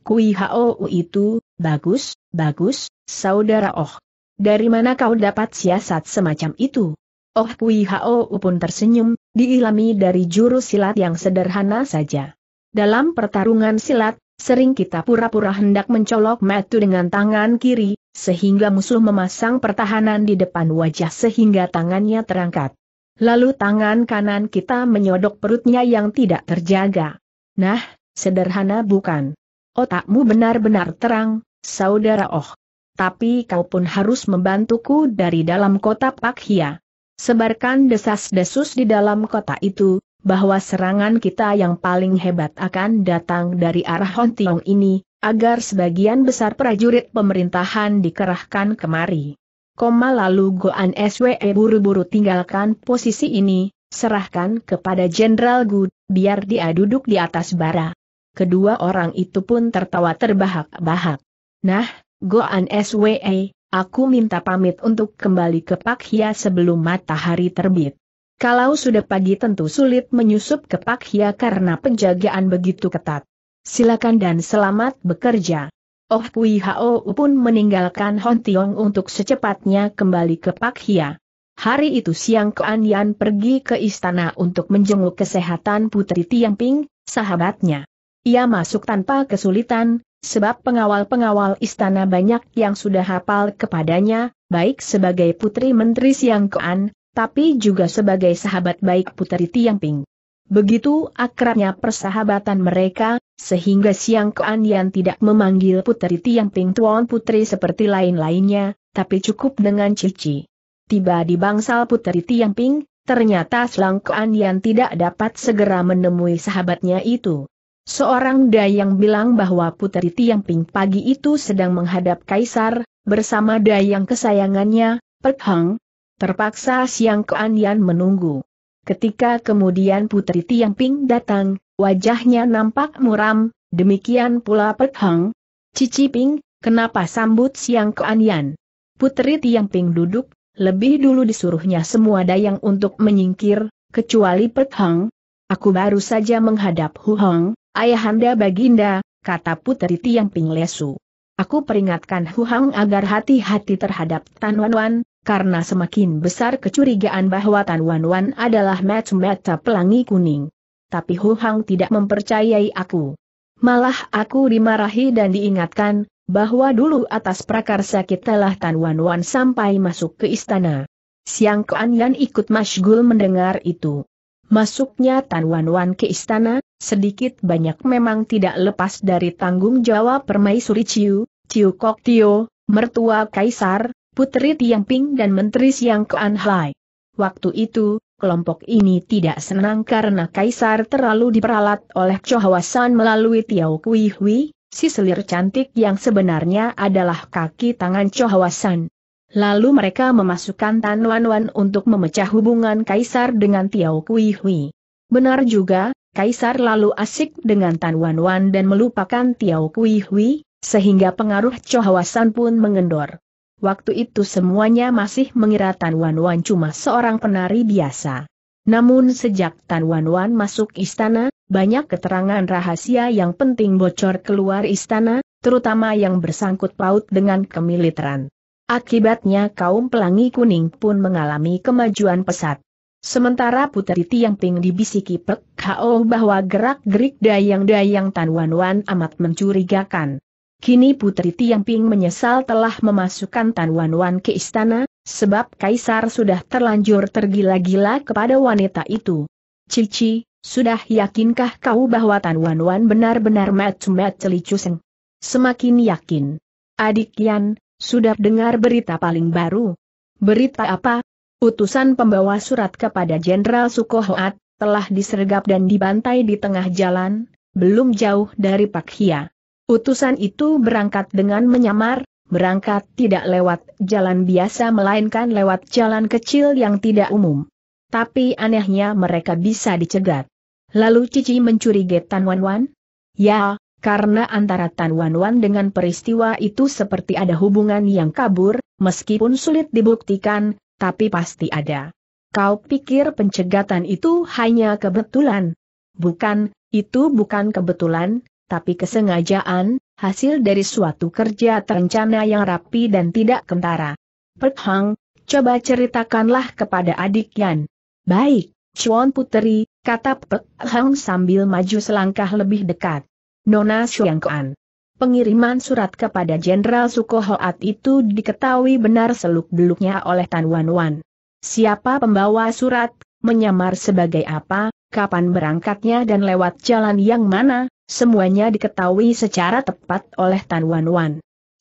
Kui Hao itu, bagus, bagus, saudara Oh. Dari mana kau dapat siasat semacam itu? Oh Kui Hao pun tersenyum, diilami dari jurus silat yang sederhana saja. Dalam pertarungan silat, Sering kita pura-pura hendak mencolok metu dengan tangan kiri, sehingga musuh memasang pertahanan di depan wajah sehingga tangannya terangkat. Lalu tangan kanan kita menyodok perutnya yang tidak terjaga. Nah, sederhana bukan? Otakmu benar-benar terang, saudara Oh. Tapi kau pun harus membantuku dari dalam kota Pakhia. Sebarkan desas-desus di dalam kota itu, bahwa serangan kita yang paling hebat akan datang dari arah Hontiong ini, agar sebagian besar prajurit pemerintahan dikerahkan kemari. Koma lalu Goan SWE buru-buru tinggalkan posisi ini, serahkan kepada Jenderal Gu, biar dia duduk di atas bara. Kedua orang itu pun tertawa terbahak-bahak. Nah, Goan SWE, aku minta pamit untuk kembali ke Pakhia sebelum matahari terbit. Kalau sudah pagi tentu sulit menyusup ke Pak Hia karena penjagaan begitu ketat. Silakan dan selamat bekerja. Oh Kui Hao pun meninggalkan Hon Tiong untuk secepatnya kembali ke Pak Hia. Hari itu siang Kuan Yan pergi ke istana untuk menjenguk kesehatan Putri Tiang Ping, sahabatnya. Ia masuk tanpa kesulitan, sebab pengawal-pengawal istana banyak yang sudah hafal kepadanya, baik sebagai putri menteri Siang Kuan, tapi juga sebagai sahabat baik Putri Tiangping. Begitu akrabnya persahabatan mereka, sehingga Siang Yan tidak memanggil Putri Tiangping Tuan Putri seperti lain-lainnya, tapi cukup dengan Cici. Tiba di bangsal Putri Tiangping, ternyata Siang Yan tidak dapat segera menemui sahabatnya itu. Seorang dayang bilang bahwa Putri Tiangping pagi itu sedang menghadap kaisar, bersama dayang kesayangannya, Perhang. Terpaksa Siang Keanian menunggu. Ketika kemudian Putri Tiang Ping datang, wajahnya nampak muram, demikian pula Pek Hang. Cici Ping, kenapa sambut Siang Keanian? Putri Tiang Ping duduk, lebih dulu disuruhnya semua dayang untuk menyingkir, kecuali Pek Hang. Aku baru saja menghadap Hu Hong, ayahanda baginda, kata Putri Tiang Ping lesu. Aku peringatkan Hu Hong agar hati-hati terhadap Tan Wan Wan, karena semakin besar kecurigaan bahwa Tan Wan Wan adalah mata-mata pelangi kuning. Tapi Hu Hang tidak mempercayai aku. Malah aku dimarahi dan diingatkan, bahwa dulu atas prakarsa kitalah Tan Wan Wan sampai masuk ke istana. Siang Kuan Yan ikut masgul mendengar itu. Masuknya Tan Wan Wan ke istana, sedikit banyak memang tidak lepas dari tanggung jawab permaisuri Ciu, Ciu Kok Tio, mertua Kaisar, Putri Tiangping dan Menteri Siang Kuan Hai. Waktu itu, kelompok ini tidak senang karena Kaisar terlalu diperalat oleh Chohawasan melalui Tiao Kui Hui, si selir cantik yang sebenarnya adalah kaki tangan Chohawasan. Lalu mereka memasukkan Tan Wan Wan untuk memecah hubungan Kaisar dengan Tiao Kui Hui. Benar juga, Kaisar lalu asik dengan Tan Wan Wan dan melupakan Tiao Kui Hui, sehingga pengaruh Chohawasan pun mengendor. Waktu itu semuanya masih mengira Tan Wan Wan cuma seorang penari biasa. Namun sejak Tan Wan Wan masuk istana, banyak keterangan rahasia yang penting bocor keluar istana, terutama yang bersangkut paut dengan kemiliteran. Akibatnya kaum pelangi kuning pun mengalami kemajuan pesat. Sementara Putri Tiang Ping dibisiki Pek Kao bahwa gerak-gerik dayang-dayang Tan Wan Wan amat mencurigakan. Kini Putri Tiangping menyesal telah memasukkan Tan Wan Wan ke istana, sebab Kaisar sudah terlanjur tergila-gila kepada wanita itu. Cici, sudah yakinkah kau bahwa Tan Wan Wan benar-benar mat-mat celicuseng? Semakin yakin. Adik Yan, sudah dengar berita paling baru? Berita apa? Utusan pembawa surat kepada Jenderal Sukohoat, telah disergap dan dibantai di tengah jalan, belum jauh dari Pak Hia. Utusan itu berangkat dengan menyamar, berangkat tidak lewat jalan biasa melainkan lewat jalan kecil yang tidak umum. Tapi anehnya mereka bisa dicegat. Lalu Cici mencurigai Tan Wan Wan? Ya, karena antara Tan Wan Wan dengan peristiwa itu seperti ada hubungan yang kabur, meskipun sulit dibuktikan, tapi pasti ada. Kau pikir pencegatan itu hanya kebetulan? Bukan, itu bukan kebetulan, tapi kesengajaan, hasil dari suatu kerja terencana yang rapi dan tidak kentara. Perkhang, coba ceritakanlah kepada adik Yan. Baik, Chuan Puteri, kata Perkhang sambil maju selangkah lebih dekat. Nona Shuangkuan. Pengiriman surat kepada Jenderal Sukohoat itu diketahui benar seluk-beluknya oleh Tan Wan Wan. Siapa pembawa surat, menyamar sebagai apa, kapan berangkatnya dan lewat jalan yang mana, Semuanya diketahui secara tepat oleh Tan Wan Wan.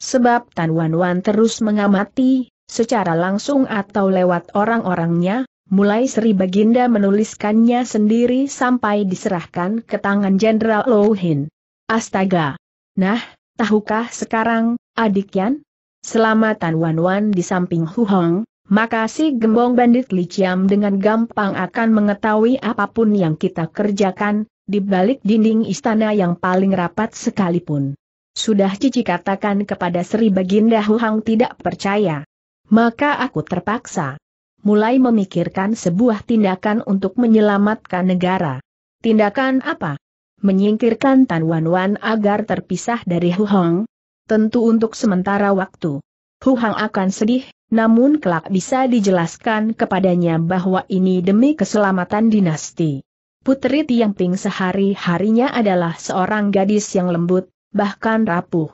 Sebab Tan Wan Wan terus mengamati, secara langsung atau lewat orang-orangnya, mulai Sri Baginda menuliskannya sendiri sampai diserahkan ke tangan Jenderal Lohin. Astaga! Nah, tahukah sekarang, adik Yan? Selama Tan Wan Wan di samping Hu Hong, maka si gembong bandit Li Chiam dengan gampang akan mengetahui apapun yang kita kerjakan, di balik dinding istana yang paling rapat sekalipun. Sudah Cici katakan kepada Sri Baginda Huhang tidak percaya. Maka aku terpaksa mulai memikirkan sebuah tindakan untuk menyelamatkan negara. Tindakan apa? Menyingkirkan Tan Wan Wan agar terpisah dari Huhang? Tentu untuk sementara waktu. Huhang akan sedih, namun kelak bisa dijelaskan kepadanya bahwa ini demi keselamatan dinasti. Putri Tiang Tiangping sehari-harinya adalah seorang gadis yang lembut, bahkan rapuh.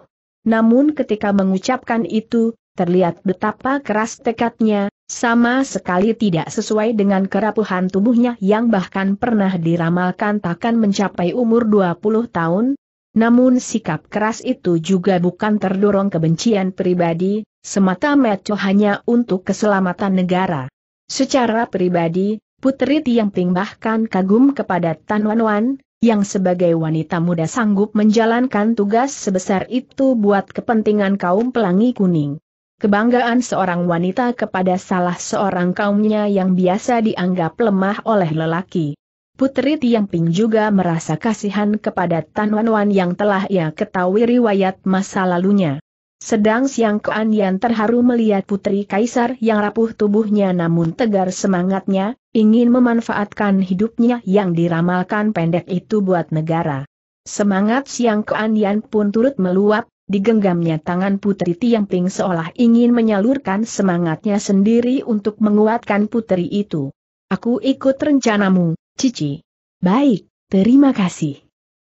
Namun ketika mengucapkan itu, terlihat betapa keras tekadnya, sama sekali tidak sesuai dengan kerapuhan tubuhnya yang bahkan pernah diramalkan takkan mencapai umur 20 tahun, namun sikap keras itu juga bukan terdorong kebencian pribadi, semata-mata hanya untuk keselamatan negara. Secara pribadi, Putri Tiang Ting bahkan kagum kepada Tan Wan Wan, yang sebagai wanita muda sanggup menjalankan tugas sebesar itu buat kepentingan kaum pelangi kuning. Kebanggaan seorang wanita kepada salah seorang kaumnya yang biasa dianggap lemah oleh lelaki. Putri Tiang Ping juga merasa kasihan kepada Tan Wan Wan yang telah ia ketahui riwayat masa lalunya. Sedang Siang Kuan Yan terharu melihat putri kaisar yang rapuh tubuhnya namun tegar semangatnya, ingin memanfaatkan hidupnya yang diramalkan pendek itu buat negara. Semangat Siang Kuan Yan pun turut meluap, digenggamnya tangan putri Tiang Ping seolah ingin menyalurkan semangatnya sendiri untuk menguatkan putri itu. Aku ikut rencanamu, Cici. Baik, terima kasih.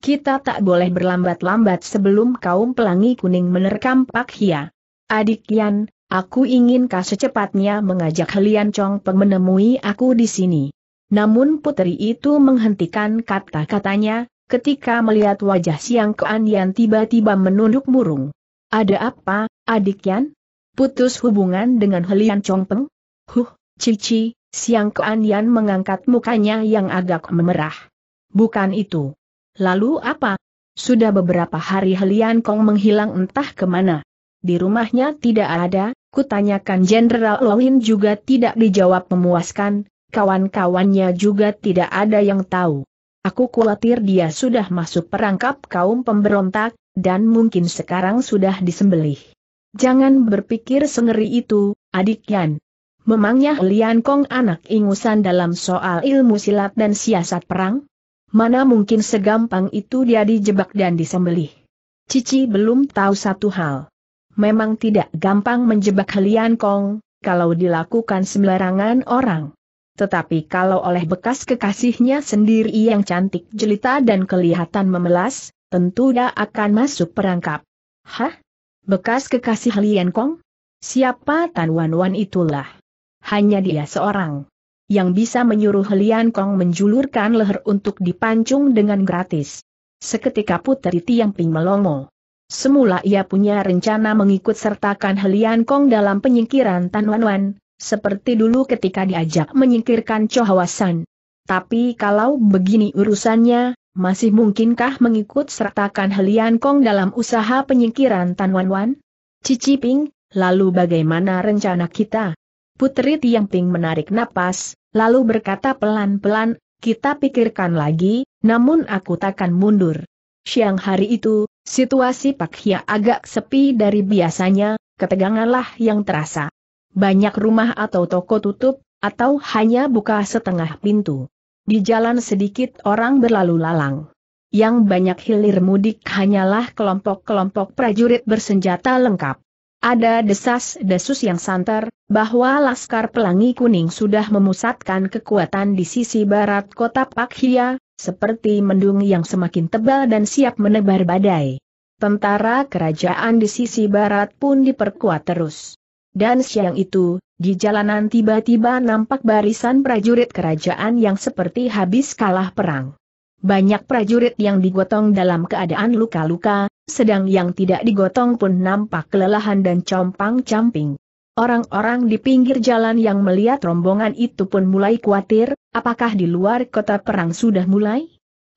Kita tak boleh berlambat-lambat sebelum kaum pelangi kuning menerkam Pak Hia. Adik Yan, aku ingin kau secepatnya mengajak Helian Chong Peng menemui aku di sini. Namun putri itu menghentikan kata-katanya, ketika melihat wajah Siang Kuan Yan tiba-tiba menunduk murung. Ada apa, adik Yan? Putus hubungan dengan Helian Chong Peng? Huh, Cici, Siang Kuan Yan mengangkat mukanya yang agak memerah. Bukan itu. Lalu apa? Sudah beberapa hari Helian Kong menghilang entah kemana. Di rumahnya tidak ada, kutanyakan Jenderal Lawin juga tidak dijawab memuaskan, kawan-kawannya juga tidak ada yang tahu. Aku khawatir dia sudah masuk perangkap kaum pemberontak, dan mungkin sekarang sudah disembelih. Jangan berpikir sengeri itu, adik Yan. Memangnya Lian Kong anak ingusan dalam soal ilmu silat dan siasat perang? Mana mungkin segampang itu dia dijebak dan disembelih. Cici belum tahu satu hal. Memang tidak gampang menjebak Helian Kong, kalau dilakukan sembarangan orang. Tetapi kalau oleh bekas kekasihnya sendiri yang cantik jelita dan kelihatan memelas, tentu dia akan masuk perangkap. Hah? Bekas kekasih Helian Kong? Siapa Tan Wan Wan itulah? Hanya dia seorang yang bisa menyuruh Lian Kong menjulurkan leher untuk dipancung dengan gratis. Seketika putri Tiang Ping melongo. Semula ia punya rencana mengikut sertakan Lian Kong dalam penyingkiran Tan Wan Wan, seperti dulu ketika diajak menyingkirkan Chohawasan. Tapi kalau begini urusannya, masih mungkinkah mengikut sertakan Helian Kong dalam usaha penyingkiran Tan Wan Wan? Cici Ping, lalu bagaimana rencana kita? Putri Tiangping menarik napas, lalu berkata pelan-pelan, kita pikirkan lagi, namun aku takkan mundur. Siang hari itu, situasi Pak Hia agak sepi dari biasanya, keteganganlah yang terasa. Banyak rumah atau toko tutup, atau hanya buka setengah pintu. Di jalan sedikit orang berlalu lalang. Yang banyak hilir mudik hanyalah kelompok-kelompok prajurit bersenjata lengkap. Ada desas-desus yang santer, bahwa Laskar Pelangi Kuning sudah memusatkan kekuatan di sisi barat kota Pakhia, seperti mendung yang semakin tebal dan siap menebar badai. Tentara kerajaan di sisi barat pun diperkuat terus. Dan siang itu, di jalanan tiba-tiba nampak barisan prajurit kerajaan yang seperti habis kalah perang. Banyak prajurit yang digotong dalam keadaan luka-luka, sedang yang tidak digotong pun nampak kelelahan dan compang-camping. Orang-orang di pinggir jalan yang melihat rombongan itu pun mulai khawatir, apakah di luar kota perang sudah mulai?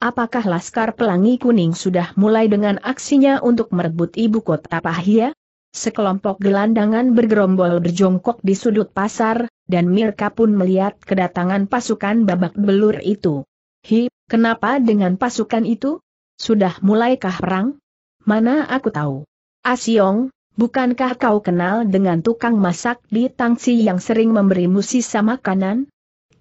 Apakah Laskar Pelangi Kuning sudah mulai dengan aksinya untuk merebut ibu kota Pahia? Sekelompok gelandangan bergerombol berjongkok di sudut pasar, dan Mirka pun melihat kedatangan pasukan babak belur itu. Hi, kenapa dengan pasukan itu? Sudah mulaikah perang? Mana aku tahu. Asyong, bukankah kau kenal dengan tukang masak di Tangsi yang sering memberimu sisa makanan?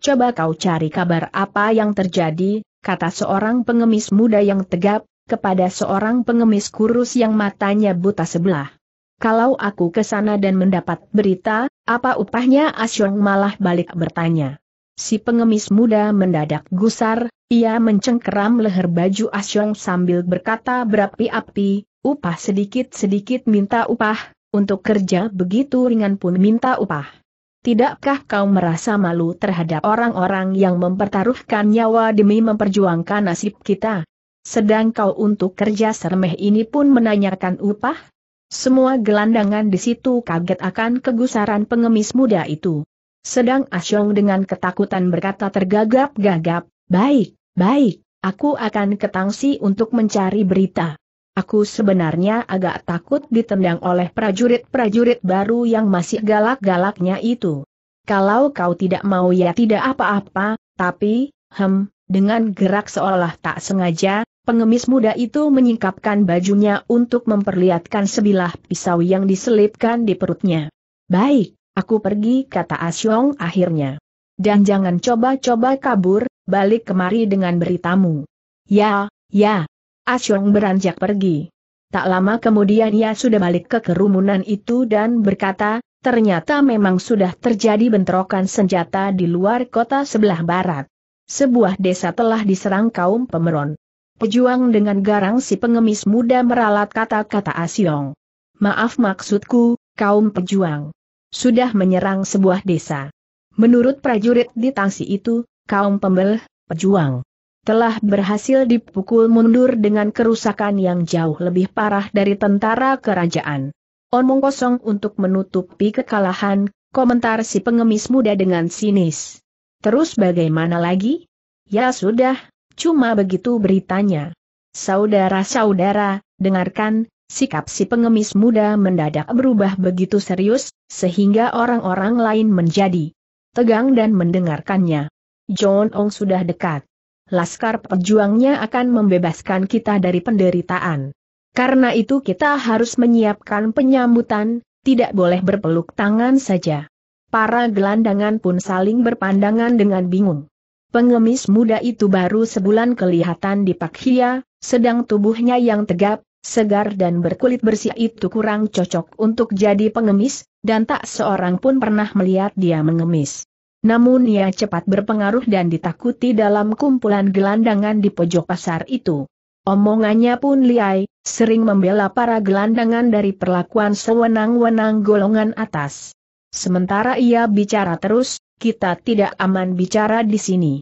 Coba kau cari kabar apa yang terjadi, kata seorang pengemis muda yang tegap, kepada seorang pengemis kurus yang matanya buta sebelah. Kalau aku ke sana dan mendapat berita, apa upahnya Asyong malah balik bertanya. Si pengemis muda mendadak gusar, ia mencengkeram leher baju Asyong sambil berkata berapi-api, upah sedikit-sedikit minta upah, untuk kerja begitu ringan pun minta upah. Tidakkah kau merasa malu terhadap orang-orang yang mempertaruhkan nyawa demi memperjuangkan nasib kita? Sedang kau untuk kerja seremeh ini pun menanyakan upah? Semua gelandangan di situ kaget akan kegusaran pengemis muda itu. Sedang Asyong dengan ketakutan berkata tergagap-gagap, baik, baik, aku akan ketangsi untuk mencari berita. Aku sebenarnya agak takut ditendang oleh prajurit-prajurit baru yang masih galak-galaknya itu. Kalau kau tidak mau ya tidak apa-apa, tapi, hem, dengan gerak seolah tak sengaja, pengemis muda itu menyingkapkan bajunya untuk memperlihatkan sebilah pisau yang diselipkan di perutnya. Baik, Aku pergi kata Asyong akhirnya. Dan jangan coba-coba kabur, balik kemari dengan beritamu. Ya, ya. Asyong beranjak pergi. Tak lama kemudian ia sudah balik ke kerumunan itu dan berkata, ternyata memang sudah terjadi bentrokan senjata di luar kota sebelah barat. Sebuah desa telah diserang kaum pemeron. Pejuang dengan garang si pengemis muda meralat kata-kata Asyong. Maaf maksudku, kaum pejuang sudah menyerang sebuah desa. Menurut prajurit di Tangsi itu, kaum pembel, pejuang, telah berhasil dipukul mundur dengan kerusakan yang jauh lebih parah dari tentara kerajaan. Omong kosong untuk menutupi kekalahan, komentar si pengemis muda dengan sinis. Terus bagaimana lagi? Ya sudah, cuma begitu beritanya. Saudara-saudara, dengarkan, Sikap si pengemis muda mendadak berubah begitu serius, sehingga orang-orang lain menjadi tegang dan mendengarkannya. John Ong sudah dekat. Laskar pejuangnya akan membebaskan kita dari penderitaan. Karena itu kita harus menyiapkan penyambutan, tidak boleh berpeluk tangan saja. Para gelandangan pun saling berpandangan dengan bingung. Pengemis muda itu baru sebulan kelihatan di Pak Hia, sedang tubuhnya yang tegap, segar dan berkulit bersih itu kurang cocok untuk jadi pengemis, dan tak seorang pun pernah melihat dia mengemis. Namun ia cepat berpengaruh dan ditakuti dalam kumpulan gelandangan di pojok pasar itu. Omongannya pun liai, sering membela para gelandangan dari perlakuan sewenang-wenang golongan atas. Sementara ia bicara terus, kita tidak aman bicara di sini.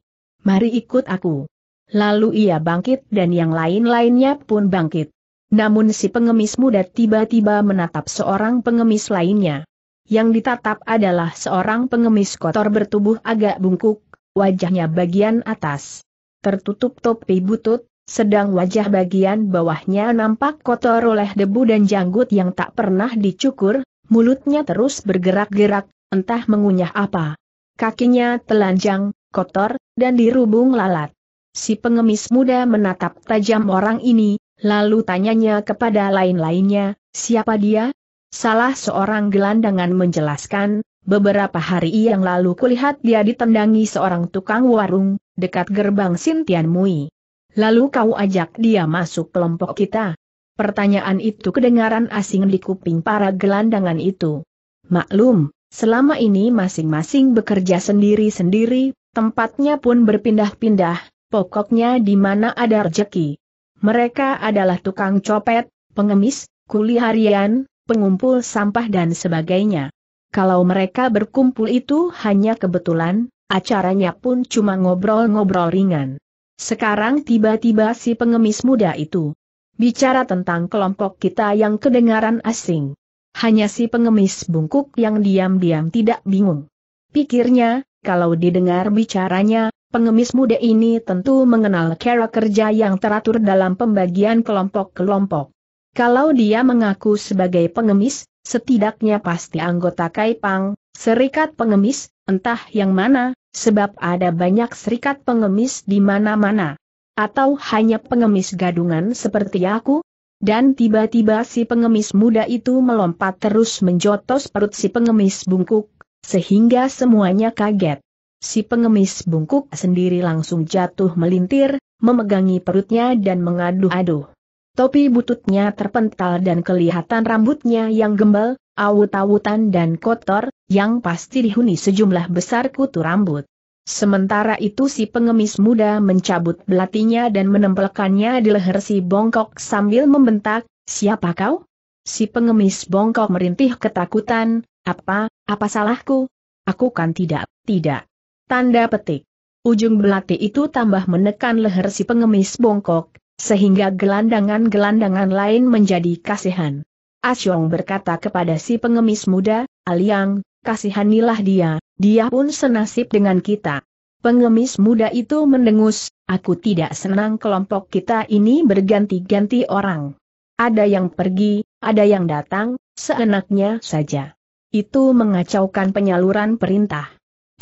Mari ikut aku. Lalu ia bangkit dan yang lain-lainnya pun bangkit. Namun si pengemis muda tiba-tiba menatap seorang pengemis lainnya. Yang ditatap adalah seorang pengemis kotor bertubuh agak bungkuk, wajahnya bagian atas. Tertutup topi butut, sedang wajah bagian bawahnya nampak kotor oleh debu dan janggut yang tak pernah dicukur, mulutnya terus bergerak-gerak, entah mengunyah apa. Kakinya telanjang, kotor, dan dirubung lalat. Si pengemis muda menatap tajam orang ini, Lalu tanyanya kepada lain-lainnya, siapa dia? Salah seorang gelandangan menjelaskan, beberapa hari yang lalu kulihat dia ditendangi seorang tukang warung, dekat gerbang Sintian Mui. Lalu kau ajak dia masuk kelompok kita. Pertanyaan itu kedengaran asing di kuping para gelandangan itu. Maklum, selama ini masing-masing bekerja sendiri-sendiri, tempatnya pun berpindah-pindah, pokoknya di mana ada rejeki. Mereka adalah tukang copet, pengemis, kuli harian, pengumpul sampah dan sebagainya. Kalau mereka berkumpul itu hanya kebetulan, acaranya pun cuma ngobrol-ngobrol ringan. Sekarang tiba-tiba si pengemis muda itu bicara tentang kelompok kita yang kedengaran asing. Hanya si pengemis bungkuk yang diam-diam tidak bingung. Pikirnya, kalau didengar bicaranya, Pengemis muda ini tentu mengenal cara kerja yang teratur dalam pembagian kelompok-kelompok. Kalau dia mengaku sebagai pengemis, setidaknya pasti anggota Kaipang, serikat pengemis, entah yang mana, sebab ada banyak serikat pengemis di mana-mana. Atau hanya pengemis gadungan seperti aku? Dan tiba-tiba si pengemis muda itu melompat terus menjotos perut si pengemis bungkuk, sehingga semuanya kaget si pengemis bungkuk sendiri langsung jatuh melintir, memegangi perutnya dan mengaduh-aduh. Topi bututnya terpental dan kelihatan rambutnya yang gembel, awut-awutan dan kotor, yang pasti dihuni sejumlah besar kutu rambut. Sementara itu si pengemis muda mencabut belatinya dan menempelkannya di leher si bongkok sambil membentak, siapa kau? Si pengemis bongkok merintih ketakutan, apa, apa salahku? Aku kan tidak, tidak. Tanda petik. Ujung belati itu tambah menekan leher si pengemis bongkok, sehingga gelandangan-gelandangan lain menjadi kasihan. Asyong berkata kepada si pengemis muda, Aliang, kasihanilah dia, dia pun senasib dengan kita. Pengemis muda itu mendengus, aku tidak senang kelompok kita ini berganti-ganti orang. Ada yang pergi, ada yang datang, seenaknya saja. Itu mengacaukan penyaluran perintah.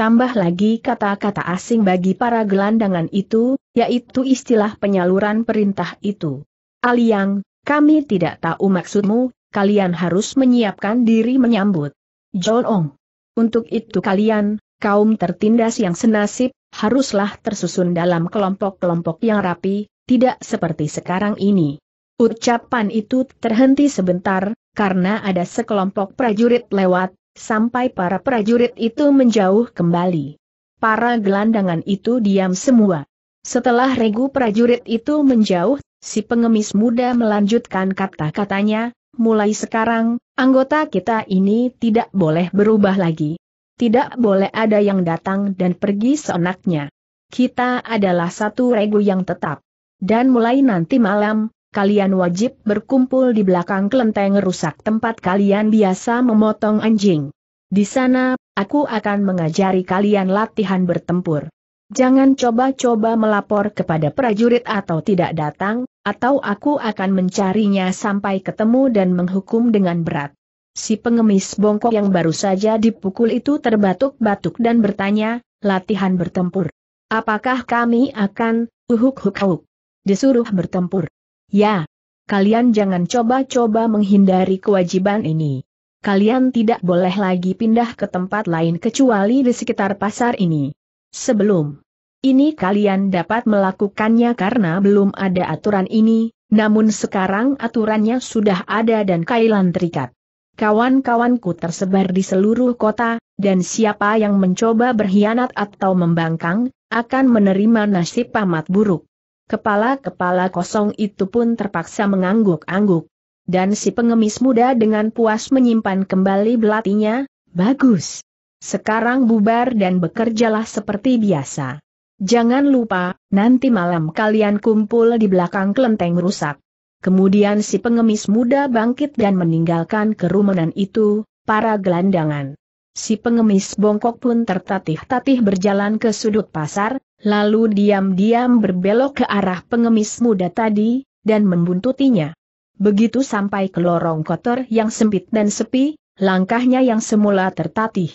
Tambah lagi kata-kata asing bagi para gelandangan itu, yaitu istilah penyaluran perintah itu. Aliang, kami tidak tahu maksudmu, kalian harus menyiapkan diri menyambut. John Ong. Untuk itu kalian, kaum tertindas yang senasib, haruslah tersusun dalam kelompok-kelompok yang rapi, tidak seperti sekarang ini. Ucapan itu terhenti sebentar, karena ada sekelompok prajurit lewat, sampai para prajurit itu menjauh kembali. Para gelandangan itu diam semua. Setelah regu prajurit itu menjauh, si pengemis muda melanjutkan kata-katanya, mulai sekarang, anggota kita ini tidak boleh berubah lagi. Tidak boleh ada yang datang dan pergi seenaknya. Kita adalah satu regu yang tetap. Dan mulai nanti malam, kalian wajib berkumpul di belakang kelenteng rusak tempat kalian biasa memotong anjing. Di sana, aku akan mengajari kalian latihan bertempur. Jangan coba-coba melapor kepada prajurit atau tidak datang, atau aku akan mencarinya sampai ketemu dan menghukum dengan berat. Si pengemis bongkok yang baru saja dipukul itu terbatuk-batuk dan bertanya, latihan bertempur. Apakah kami akan, uhuk-huk-huk, disuruh bertempur? Ya, kalian jangan coba-coba menghindari kewajiban ini. Kalian tidak boleh lagi pindah ke tempat lain kecuali di sekitar pasar ini. Sebelum ini kalian dapat melakukannya karena belum ada aturan ini, namun sekarang aturannya sudah ada dan kailan terikat. Kawan-kawanku tersebar di seluruh kota, dan siapa yang mencoba berkhianat atau membangkang, akan menerima nasib amat buruk. Kepala-kepala kosong itu pun terpaksa mengangguk-angguk. Dan si pengemis muda dengan puas menyimpan kembali belatinya, bagus. Sekarang bubar dan bekerjalah seperti biasa. Jangan lupa, nanti malam kalian kumpul di belakang kelenteng rusak. Kemudian si pengemis muda bangkit dan meninggalkan kerumunan itu, para gelandangan. Si pengemis bongkok pun tertatih-tatih berjalan ke sudut pasar, lalu diam-diam berbelok ke arah pengemis muda tadi, dan membuntutinya. Begitu sampai ke lorong kotor yang sempit dan sepi, langkahnya yang semula tertatih.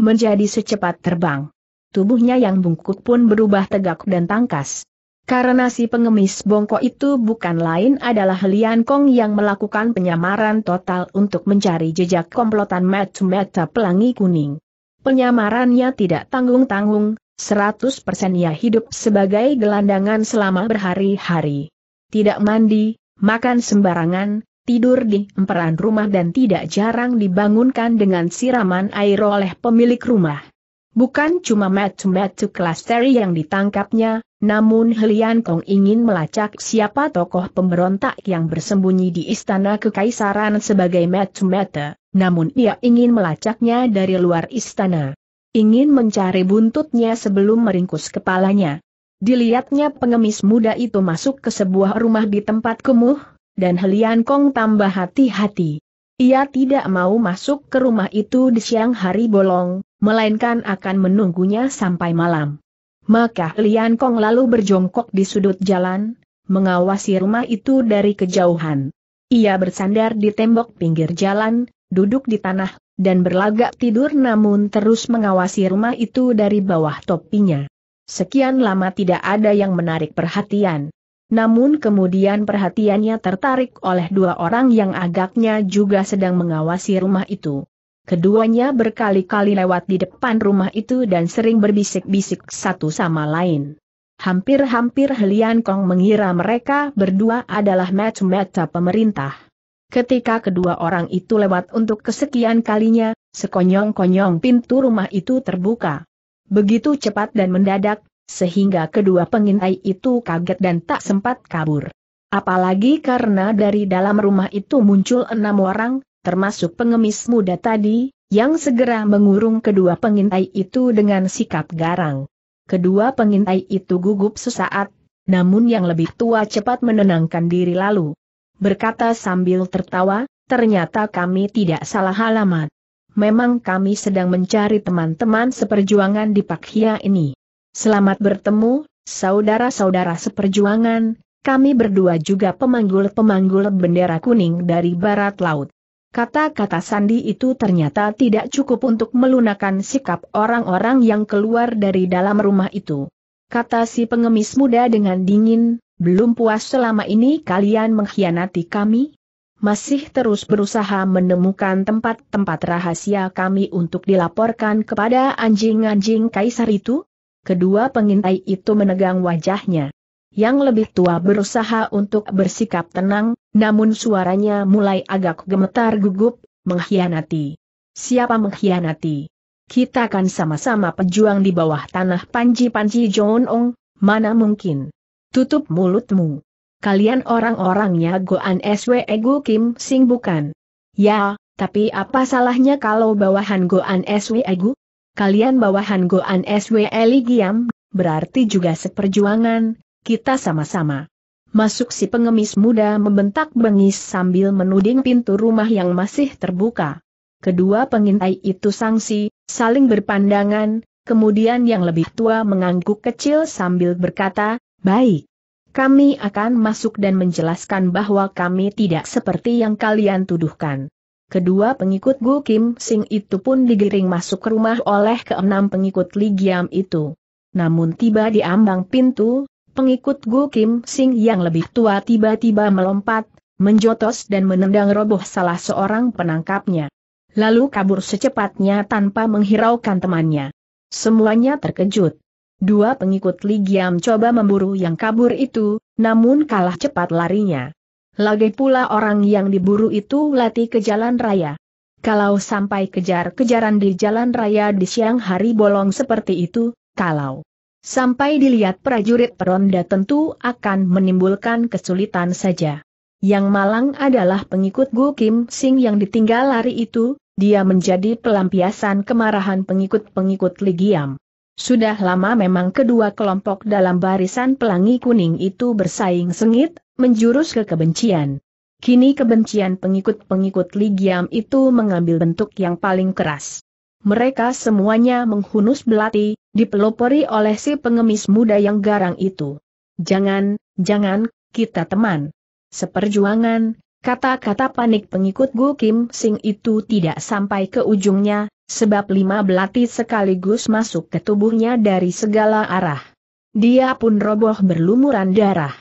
Menjadi secepat terbang. Tubuhnya yang bungkuk pun berubah tegak dan tangkas. Karena si pengemis bongkok itu bukan lain adalah Lian Kong yang melakukan penyamaran total untuk mencari jejak komplotan mata-mata pelangi kuning. Penyamarannya tidak tanggung-tanggung, 100% ia hidup sebagai gelandangan selama berhari-hari. Tidak mandi, makan sembarangan, tidur di emperan rumah dan tidak jarang dibangunkan dengan siraman air oleh pemilik rumah. Bukan cuma matu-matu klasteri yang ditangkapnya, namun Helian Kong ingin melacak siapa tokoh pemberontak yang bersembunyi di istana kekaisaran sebagai Matsumeta, namun ia ingin melacaknya dari luar istana. Ingin mencari buntutnya sebelum meringkus kepalanya. Dilihatnya pengemis muda itu masuk ke sebuah rumah di tempat kumuh, dan Helian Kong tambah hati-hati. Ia tidak mau masuk ke rumah itu di siang hari bolong, melainkan akan menunggunya sampai malam. Maka Lian Kong lalu berjongkok di sudut jalan, mengawasi rumah itu dari kejauhan. Ia bersandar di tembok pinggir jalan, duduk di tanah, dan berlagak tidur namun terus mengawasi rumah itu dari bawah topinya. Sekian lama tidak ada yang menarik perhatian. Namun kemudian perhatiannya tertarik oleh dua orang yang agaknya juga sedang mengawasi rumah itu. Keduanya berkali-kali lewat di depan rumah itu dan sering berbisik-bisik satu sama lain. Hampir-hampir Helian Kong mengira mereka berdua adalah match mata pemerintah. Ketika kedua orang itu lewat untuk kesekian kalinya, sekonyong-konyong pintu rumah itu terbuka. Begitu cepat dan mendadak, sehingga kedua pengintai itu kaget dan tak sempat kabur. Apalagi karena dari dalam rumah itu muncul enam orang, termasuk pengemis muda tadi, yang segera mengurung kedua pengintai itu dengan sikap garang. Kedua pengintai itu gugup sesaat, namun yang lebih tua cepat menenangkan diri lalu. Berkata sambil tertawa, ternyata kami tidak salah alamat. Memang kami sedang mencari teman-teman seperjuangan di Pakhia ini. Selamat bertemu, saudara-saudara seperjuangan, kami berdua juga pemanggul-pemanggul bendera kuning dari Barat Laut. Kata-kata sandi itu ternyata tidak cukup untuk melunakan sikap orang-orang yang keluar dari dalam rumah itu. Kata si pengemis muda dengan dingin, belum puas selama ini kalian mengkhianati kami? Masih terus berusaha menemukan tempat-tempat rahasia kami untuk dilaporkan kepada anjing-anjing kaisar itu? Kedua pengintai itu menegang wajahnya. Yang lebih tua berusaha untuk bersikap tenang, namun suaranya mulai agak gemetar gugup, mengkhianati. Siapa mengkhianati? Kita kan sama-sama pejuang di bawah tanah panji-panji John Ong, mana mungkin? Tutup mulutmu. Kalian orang-orangnya Goan SW Ego Kim Sing bukan? Ya, tapi apa salahnya kalau bawahan Goan SW Ego? Kalian bawahan Goan SW Eli Giam, berarti juga seperjuangan, kita sama-sama masuk si pengemis muda membentak bengis sambil menuding pintu rumah yang masih terbuka. Kedua pengintai itu sangsi, saling berpandangan, kemudian yang lebih tua mengangguk kecil sambil berkata, baik. Kami akan masuk dan menjelaskan bahwa kami tidak seperti yang kalian tuduhkan. Kedua pengikut Gu Kim Sing itu pun digiring masuk ke rumah oleh keenam pengikut Li Giam itu. Namun tiba di ambang pintu, pengikut Gu Kim Sing yang lebih tua tiba-tiba melompat, menjotos dan menendang roboh salah seorang penangkapnya. Lalu kabur secepatnya tanpa menghiraukan temannya. Semuanya terkejut. Dua pengikut Giam coba memburu yang kabur itu, namun kalah cepat larinya. Lagi pula orang yang diburu itu lati ke jalan raya. Kalau sampai kejar-kejaran di jalan raya di siang hari bolong seperti itu, kalau Sampai dilihat prajurit peronda tentu akan menimbulkan kesulitan saja. Yang malang adalah pengikut Gu Kim Sing yang ditinggal lari itu, dia menjadi pelampiasan kemarahan pengikut-pengikut Ligiam. Sudah lama memang kedua kelompok dalam barisan pelangi kuning itu bersaing sengit, menjurus ke kebencian. Kini kebencian pengikut-pengikut Ligiam itu mengambil bentuk yang paling keras mereka semuanya menghunus belati, dipelopori oleh si pengemis muda yang garang itu. Jangan, jangan, kita teman. Seperjuangan, kata-kata panik pengikut Gu Kim Sing itu tidak sampai ke ujungnya, sebab lima belati sekaligus masuk ke tubuhnya dari segala arah. Dia pun roboh berlumuran darah.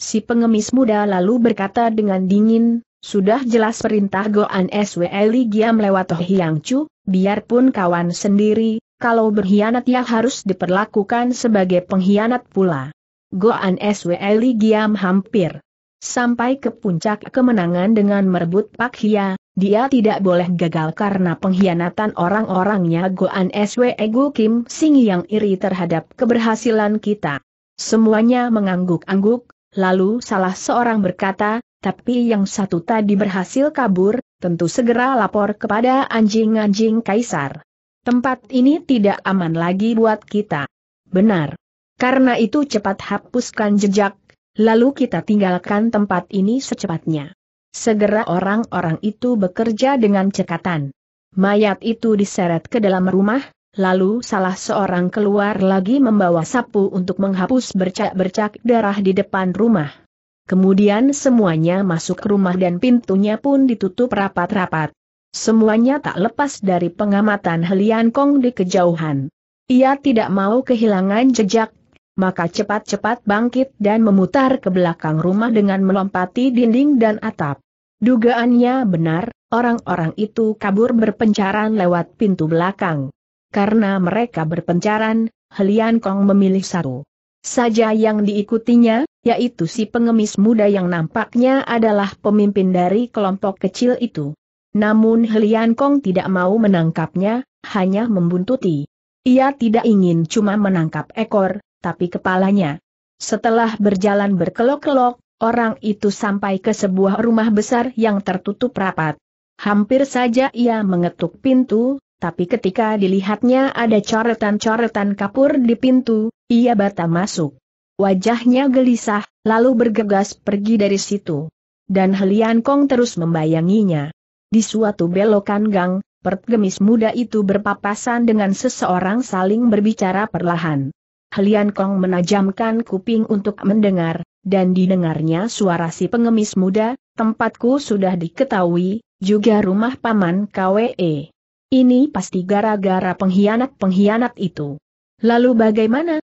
Si pengemis muda lalu berkata dengan dingin, sudah jelas perintah Goan SW Eli Giam lewat Toh Hiang Chu, biarpun kawan sendiri, kalau berkhianat ya harus diperlakukan sebagai pengkhianat pula. Goan SW Eli Giam hampir sampai ke puncak kemenangan dengan merebut Pak Hia, dia tidak boleh gagal karena pengkhianatan orang-orangnya Goan SW Ego Kim Sing yang iri terhadap keberhasilan kita. Semuanya mengangguk-angguk, lalu salah seorang berkata, tapi yang satu tadi berhasil kabur, tentu segera lapor kepada anjing-anjing kaisar. Tempat ini tidak aman lagi buat kita. Benar. Karena itu cepat hapuskan jejak, lalu kita tinggalkan tempat ini secepatnya. Segera orang-orang itu bekerja dengan cekatan. Mayat itu diseret ke dalam rumah, lalu salah seorang keluar lagi membawa sapu untuk menghapus bercak-bercak darah di depan rumah. Kemudian semuanya masuk rumah dan pintunya pun ditutup rapat-rapat. Semuanya tak lepas dari pengamatan Helian Kong di kejauhan. Ia tidak mau kehilangan jejak, maka cepat-cepat bangkit dan memutar ke belakang rumah dengan melompati dinding dan atap. Dugaannya benar, orang-orang itu kabur berpencaran lewat pintu belakang. Karena mereka berpencaran, Helian Kong memilih satu saja yang diikutinya, yaitu si pengemis muda yang nampaknya adalah pemimpin dari kelompok kecil itu. Namun Helian Kong tidak mau menangkapnya, hanya membuntuti. Ia tidak ingin cuma menangkap ekor, tapi kepalanya. Setelah berjalan berkelok-kelok, orang itu sampai ke sebuah rumah besar yang tertutup rapat. Hampir saja ia mengetuk pintu, tapi ketika dilihatnya ada coretan-coretan kapur di pintu, ia bata masuk. Wajahnya gelisah, lalu bergegas pergi dari situ. Dan Helian Kong terus membayanginya. Di suatu belokan gang, pergemis muda itu berpapasan dengan seseorang saling berbicara perlahan. Helian Kong menajamkan kuping untuk mendengar, dan didengarnya suara si pengemis muda, tempatku sudah diketahui, juga rumah paman KWE. Ini pasti gara-gara pengkhianat-pengkhianat itu. Lalu bagaimana?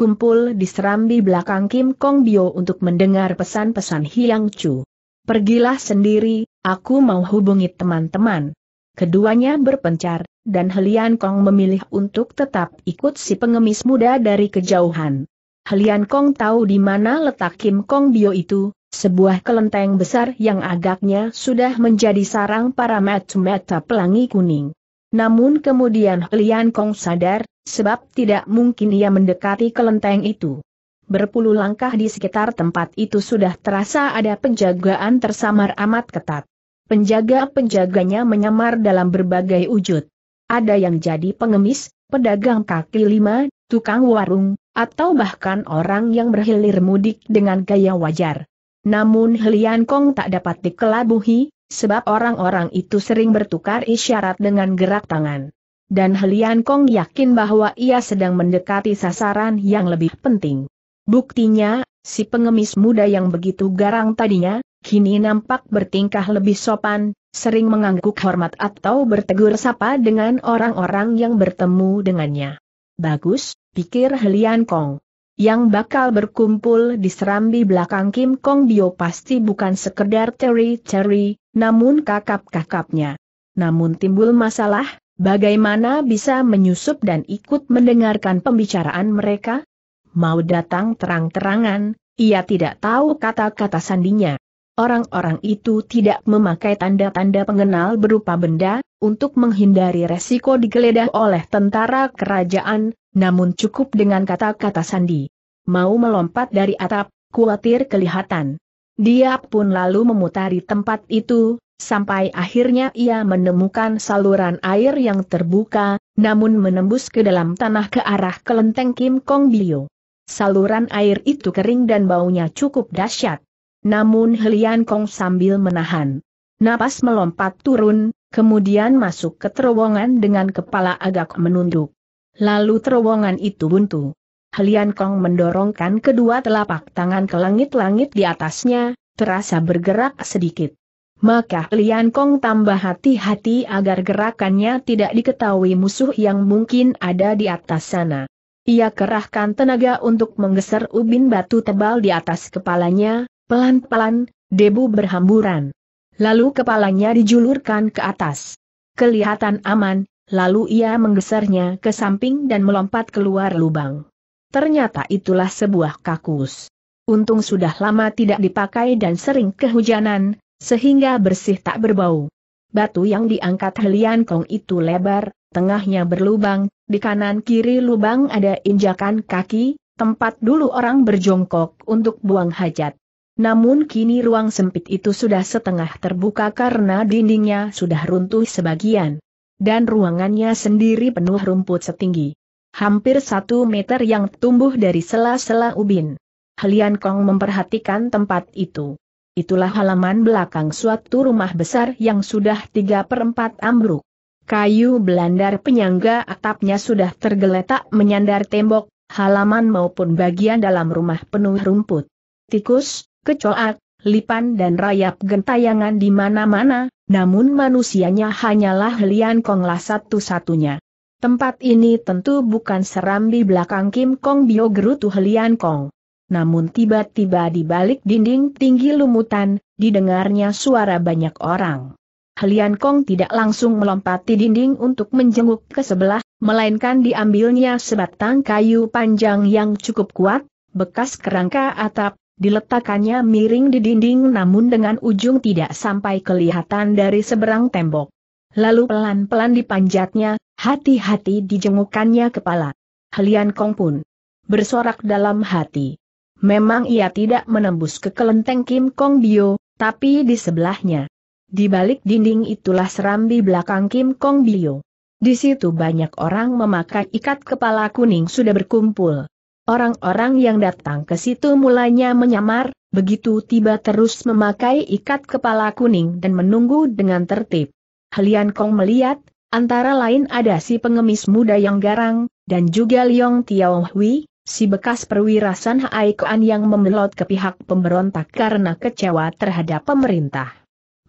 berkumpul di serambi belakang Kim Kong Bio untuk mendengar pesan-pesan Hiang Chu. Pergilah sendiri, aku mau hubungi teman-teman. Keduanya berpencar, dan Helian Kong memilih untuk tetap ikut si pengemis muda dari kejauhan. Helian Kong tahu di mana letak Kim Kong Bio itu, sebuah kelenteng besar yang agaknya sudah menjadi sarang para mata-mata pelangi kuning. Namun kemudian Lian Kong sadar, sebab tidak mungkin ia mendekati kelenteng itu. Berpuluh langkah di sekitar tempat itu sudah terasa ada penjagaan tersamar amat ketat. Penjaga-penjaganya menyamar dalam berbagai wujud. Ada yang jadi pengemis, pedagang kaki lima, tukang warung, atau bahkan orang yang berhilir mudik dengan gaya wajar. Namun Helian Kong tak dapat dikelabuhi, sebab orang-orang itu sering bertukar isyarat dengan gerak tangan. Dan Helian Kong yakin bahwa ia sedang mendekati sasaran yang lebih penting. Buktinya, si pengemis muda yang begitu garang tadinya, kini nampak bertingkah lebih sopan, sering mengangguk hormat atau bertegur sapa dengan orang-orang yang bertemu dengannya. Bagus, pikir Helian Kong yang bakal berkumpul di serambi belakang Kim Kong Bio pasti bukan sekedar Terry-Terry, namun kakap-kakapnya. Namun timbul masalah, bagaimana bisa menyusup dan ikut mendengarkan pembicaraan mereka? Mau datang terang-terangan, ia tidak tahu kata-kata sandinya. Orang-orang itu tidak memakai tanda-tanda pengenal berupa benda, untuk menghindari resiko digeledah oleh tentara kerajaan, namun cukup dengan kata-kata Sandi. Mau melompat dari atap, khawatir kelihatan. Dia pun lalu memutari tempat itu, sampai akhirnya ia menemukan saluran air yang terbuka, namun menembus ke dalam tanah ke arah kelenteng Kim Kong Bio. Saluran air itu kering dan baunya cukup dahsyat. Namun Helian Kong sambil menahan napas melompat turun, kemudian masuk ke terowongan dengan kepala agak menunduk. Lalu terowongan itu buntu. Helian Kong mendorongkan kedua telapak tangan ke langit-langit di atasnya, terasa bergerak sedikit. Maka Helian Kong tambah hati-hati agar gerakannya tidak diketahui musuh yang mungkin ada di atas sana. Ia kerahkan tenaga untuk menggeser ubin batu tebal di atas kepalanya, pelan-pelan, debu berhamburan. Lalu kepalanya dijulurkan ke atas. Kelihatan aman, Lalu ia menggesernya ke samping dan melompat keluar lubang. Ternyata itulah sebuah kakus. Untung sudah lama tidak dipakai dan sering kehujanan, sehingga bersih tak berbau. Batu yang diangkat Helian Kong itu lebar, tengahnya berlubang, di kanan kiri lubang ada injakan kaki, tempat dulu orang berjongkok untuk buang hajat. Namun kini ruang sempit itu sudah setengah terbuka karena dindingnya sudah runtuh sebagian dan ruangannya sendiri penuh rumput setinggi. Hampir satu meter yang tumbuh dari sela-sela ubin. Helian Kong memperhatikan tempat itu. Itulah halaman belakang suatu rumah besar yang sudah tiga perempat ambruk. Kayu belandar penyangga atapnya sudah tergeletak menyandar tembok, halaman maupun bagian dalam rumah penuh rumput. Tikus, kecoak, lipan dan rayap gentayangan di mana-mana, namun manusianya hanyalah Lian Konglah satu-satunya. Tempat ini tentu bukan seram di belakang Kim Kong Bio gerutu Lian Kong. Namun tiba-tiba di balik dinding tinggi lumutan, didengarnya suara banyak orang. Lian Kong tidak langsung melompati dinding untuk menjenguk ke sebelah, melainkan diambilnya sebatang kayu panjang yang cukup kuat, bekas kerangka atap, Diletakkannya miring di dinding namun dengan ujung tidak sampai kelihatan dari seberang tembok. Lalu pelan-pelan dipanjatnya, hati-hati dijengukannya kepala. Helian Kong pun bersorak dalam hati. Memang ia tidak menembus ke kelenteng Kim Kong Bio, tapi di sebelahnya. Di balik dinding itulah serambi belakang Kim Kong Bio. Di situ banyak orang memakai ikat kepala kuning sudah berkumpul. Orang-orang yang datang ke situ mulanya menyamar, begitu tiba terus memakai ikat kepala kuning dan menunggu dengan tertib. Helian Kong melihat, antara lain ada si pengemis muda yang garang, dan juga Liong Tiao Hui, si bekas perwira San Hai Kuan yang memelot ke pihak pemberontak karena kecewa terhadap pemerintah.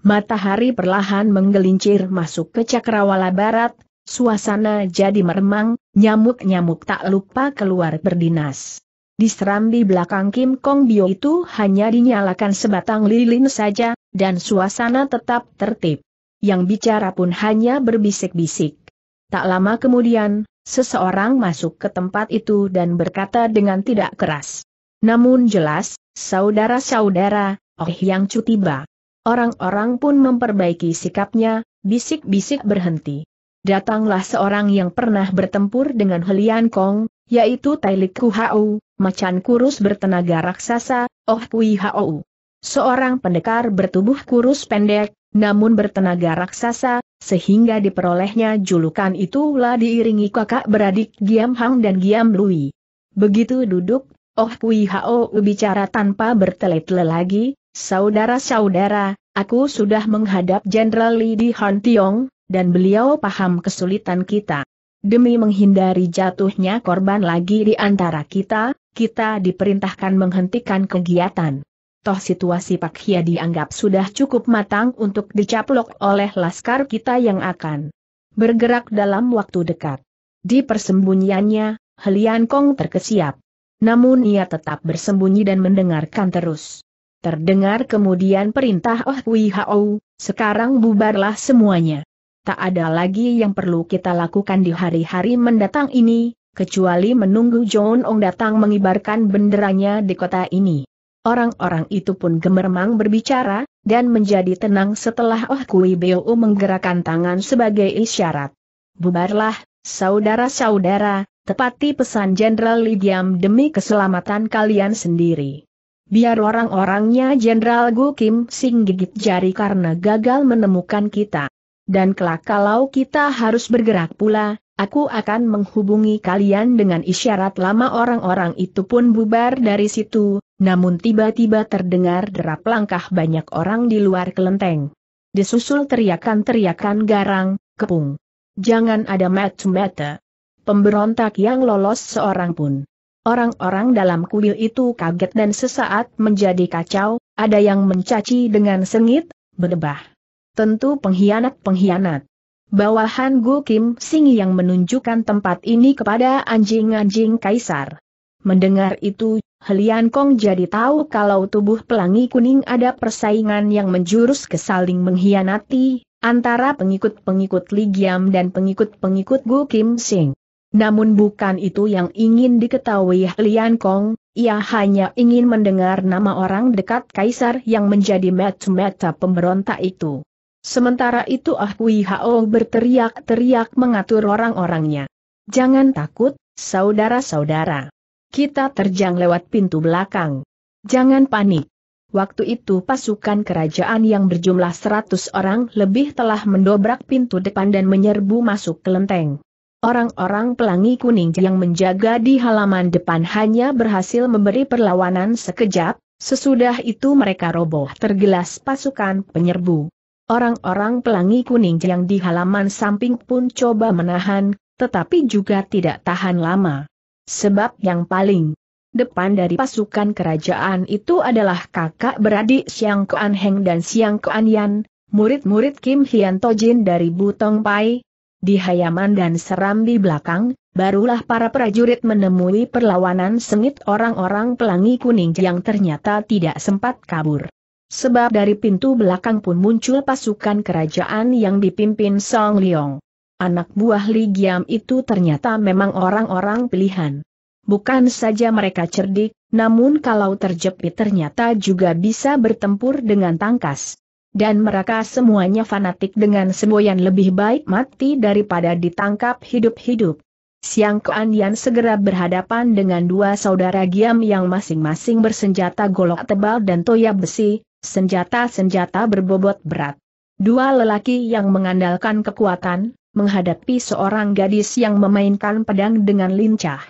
Matahari perlahan menggelincir masuk ke cakrawala barat, Suasana jadi meremang, nyamuk-nyamuk tak lupa keluar berdinas. Di serambi belakang Kim Kong Bio itu hanya dinyalakan sebatang lilin saja, dan suasana tetap tertib. Yang bicara pun hanya berbisik-bisik. Tak lama kemudian, seseorang masuk ke tempat itu dan berkata dengan tidak keras. Namun jelas, saudara-saudara, oh yang cutiba. Orang-orang pun memperbaiki sikapnya, bisik-bisik berhenti datanglah seorang yang pernah bertempur dengan Helian Kong, yaitu Tailik Kuhau, macan kurus bertenaga raksasa, Oh Kui Hau. Seorang pendekar bertubuh kurus pendek, namun bertenaga raksasa, sehingga diperolehnya julukan itulah diiringi kakak beradik Giam Hang dan Giam Lui. Begitu duduk, Oh Kui Hao bicara tanpa bertele-tele lagi, saudara-saudara, aku sudah menghadap Jenderal Li di Han Tiong, dan beliau paham kesulitan kita. Demi menghindari jatuhnya korban lagi di antara kita, kita diperintahkan menghentikan kegiatan. Toh situasi Pak Hia dianggap sudah cukup matang untuk dicaplok oleh laskar kita yang akan bergerak dalam waktu dekat. Di persembunyiannya, Helian Kong terkesiap. Namun ia tetap bersembunyi dan mendengarkan terus. Terdengar kemudian perintah Oh Hui Hao, sekarang bubarlah semuanya tak ada lagi yang perlu kita lakukan di hari-hari mendatang ini, kecuali menunggu John Ong datang mengibarkan benderanya di kota ini. Orang-orang itu pun gemermang berbicara, dan menjadi tenang setelah Oh Kui Beo menggerakkan tangan sebagai isyarat. Bubarlah, saudara-saudara, tepati pesan Jenderal Lidiam demi keselamatan kalian sendiri. Biar orang-orangnya Jenderal Gu Kim Sing gigit jari karena gagal menemukan kita dan kelak kalau kita harus bergerak pula, aku akan menghubungi kalian dengan isyarat lama orang-orang itu pun bubar dari situ, namun tiba-tiba terdengar derap langkah banyak orang di luar kelenteng. Disusul teriakan-teriakan garang, kepung. Jangan ada mata-mata. Pemberontak yang lolos seorang pun. Orang-orang dalam kuil itu kaget dan sesaat menjadi kacau, ada yang mencaci dengan sengit, berdebah Tentu pengkhianat-pengkhianat. Bawahan Gu Kim Sing yang menunjukkan tempat ini kepada anjing-anjing kaisar. Mendengar itu, Helian Kong jadi tahu kalau tubuh pelangi kuning ada persaingan yang menjurus ke saling mengkhianati, antara pengikut-pengikut Li Giam dan pengikut-pengikut Gu Kim Sing. Namun bukan itu yang ingin diketahui Helian Kong, ia hanya ingin mendengar nama orang dekat kaisar yang menjadi mata-mata pemberontak itu. Sementara itu Ah Hui Hao berteriak-teriak mengatur orang-orangnya. Jangan takut, saudara-saudara. Kita terjang lewat pintu belakang. Jangan panik. Waktu itu pasukan kerajaan yang berjumlah 100 orang lebih telah mendobrak pintu depan dan menyerbu masuk ke lenteng. Orang-orang pelangi kuning yang menjaga di halaman depan hanya berhasil memberi perlawanan sekejap, sesudah itu mereka roboh tergelas pasukan penyerbu. Orang-orang pelangi kuning yang di halaman samping pun coba menahan, tetapi juga tidak tahan lama. Sebab yang paling depan dari pasukan kerajaan itu adalah kakak beradik Siang Kuan Heng dan Siang Kuan Yan, murid-murid Kim Hian Tojin dari Butong Pai. Di Hayaman dan di belakang, barulah para prajurit menemui perlawanan sengit orang-orang pelangi kuning yang ternyata tidak sempat kabur sebab dari pintu belakang pun muncul pasukan kerajaan yang dipimpin Song Liong. Anak buah Li Giam itu ternyata memang orang-orang pilihan. Bukan saja mereka cerdik, namun kalau terjepit ternyata juga bisa bertempur dengan tangkas. Dan mereka semuanya fanatik dengan semboyan lebih baik mati daripada ditangkap hidup-hidup. Siang Keandian segera berhadapan dengan dua saudara Giam yang masing-masing bersenjata golok tebal dan toya besi, senjata-senjata berbobot berat. Dua lelaki yang mengandalkan kekuatan, menghadapi seorang gadis yang memainkan pedang dengan lincah.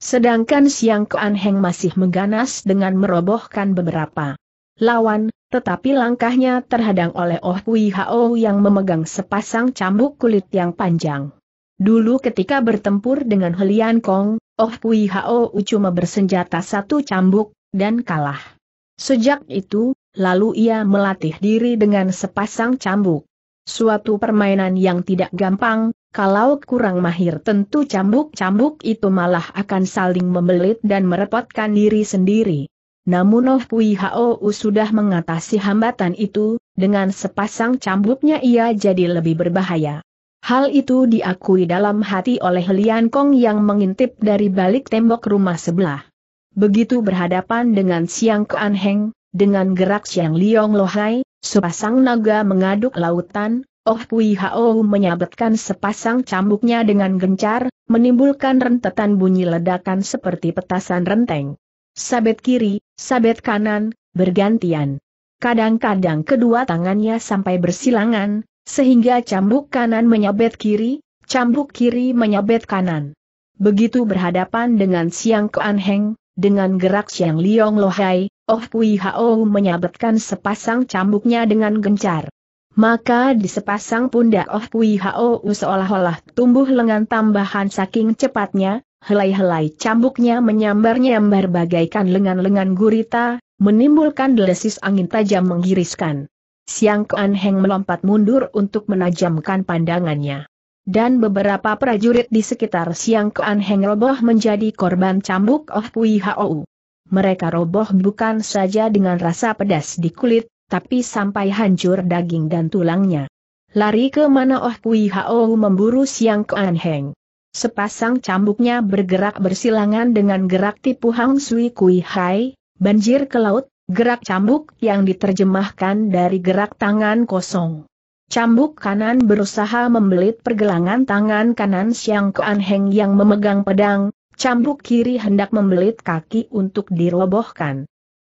Sedangkan Siang Kuan Heng masih mengganas dengan merobohkan beberapa lawan, tetapi langkahnya terhadang oleh Oh Kui Hao yang memegang sepasang cambuk kulit yang panjang. Dulu ketika bertempur dengan Helian Kong, Oh Kui Hao cuma bersenjata satu cambuk, dan kalah. Sejak itu, lalu ia melatih diri dengan sepasang cambuk. Suatu permainan yang tidak gampang, kalau kurang mahir tentu cambuk-cambuk itu malah akan saling membelit dan merepotkan diri sendiri. Namun Oh Kui Hao sudah mengatasi hambatan itu, dengan sepasang cambuknya ia jadi lebih berbahaya. Hal itu diakui dalam hati oleh Lian Kong yang mengintip dari balik tembok rumah sebelah. Begitu berhadapan dengan Siang Kuan Heng, dengan gerak siang Liong Lohai, sepasang naga mengaduk lautan, Oh Kui Hao menyabetkan sepasang cambuknya dengan gencar, menimbulkan rentetan bunyi ledakan seperti petasan renteng. Sabet kiri, sabet kanan, bergantian. Kadang-kadang kedua tangannya sampai bersilangan, sehingga cambuk kanan menyabet kiri, cambuk kiri menyabet kanan. Begitu berhadapan dengan Siang Kuan Heng, dengan gerak Siang Liong Lohai, Oh Kui Hao menyabetkan sepasang cambuknya dengan gencar. Maka di sepasang pundak Oh Kui Hao seolah-olah tumbuh lengan tambahan saking cepatnya, helai-helai cambuknya menyambar-nyambar bagaikan lengan-lengan gurita, menimbulkan delesis angin tajam menggiriskan. Siang Kuan Heng melompat mundur untuk menajamkan pandangannya. Dan beberapa prajurit di sekitar Siang Kuan Heng roboh menjadi korban cambuk Oh Kui Hao mereka roboh bukan saja dengan rasa pedas di kulit, tapi sampai hancur daging dan tulangnya. Lari ke mana Oh Kui Hao memburu Siang Kuan Heng. Sepasang cambuknya bergerak bersilangan dengan gerak tipu Hang Sui Kui Hai, banjir ke laut, gerak cambuk yang diterjemahkan dari gerak tangan kosong. Cambuk kanan berusaha membelit pergelangan tangan kanan Siang Kuan Heng yang memegang pedang, Cambuk kiri hendak membelit kaki untuk dirobohkan.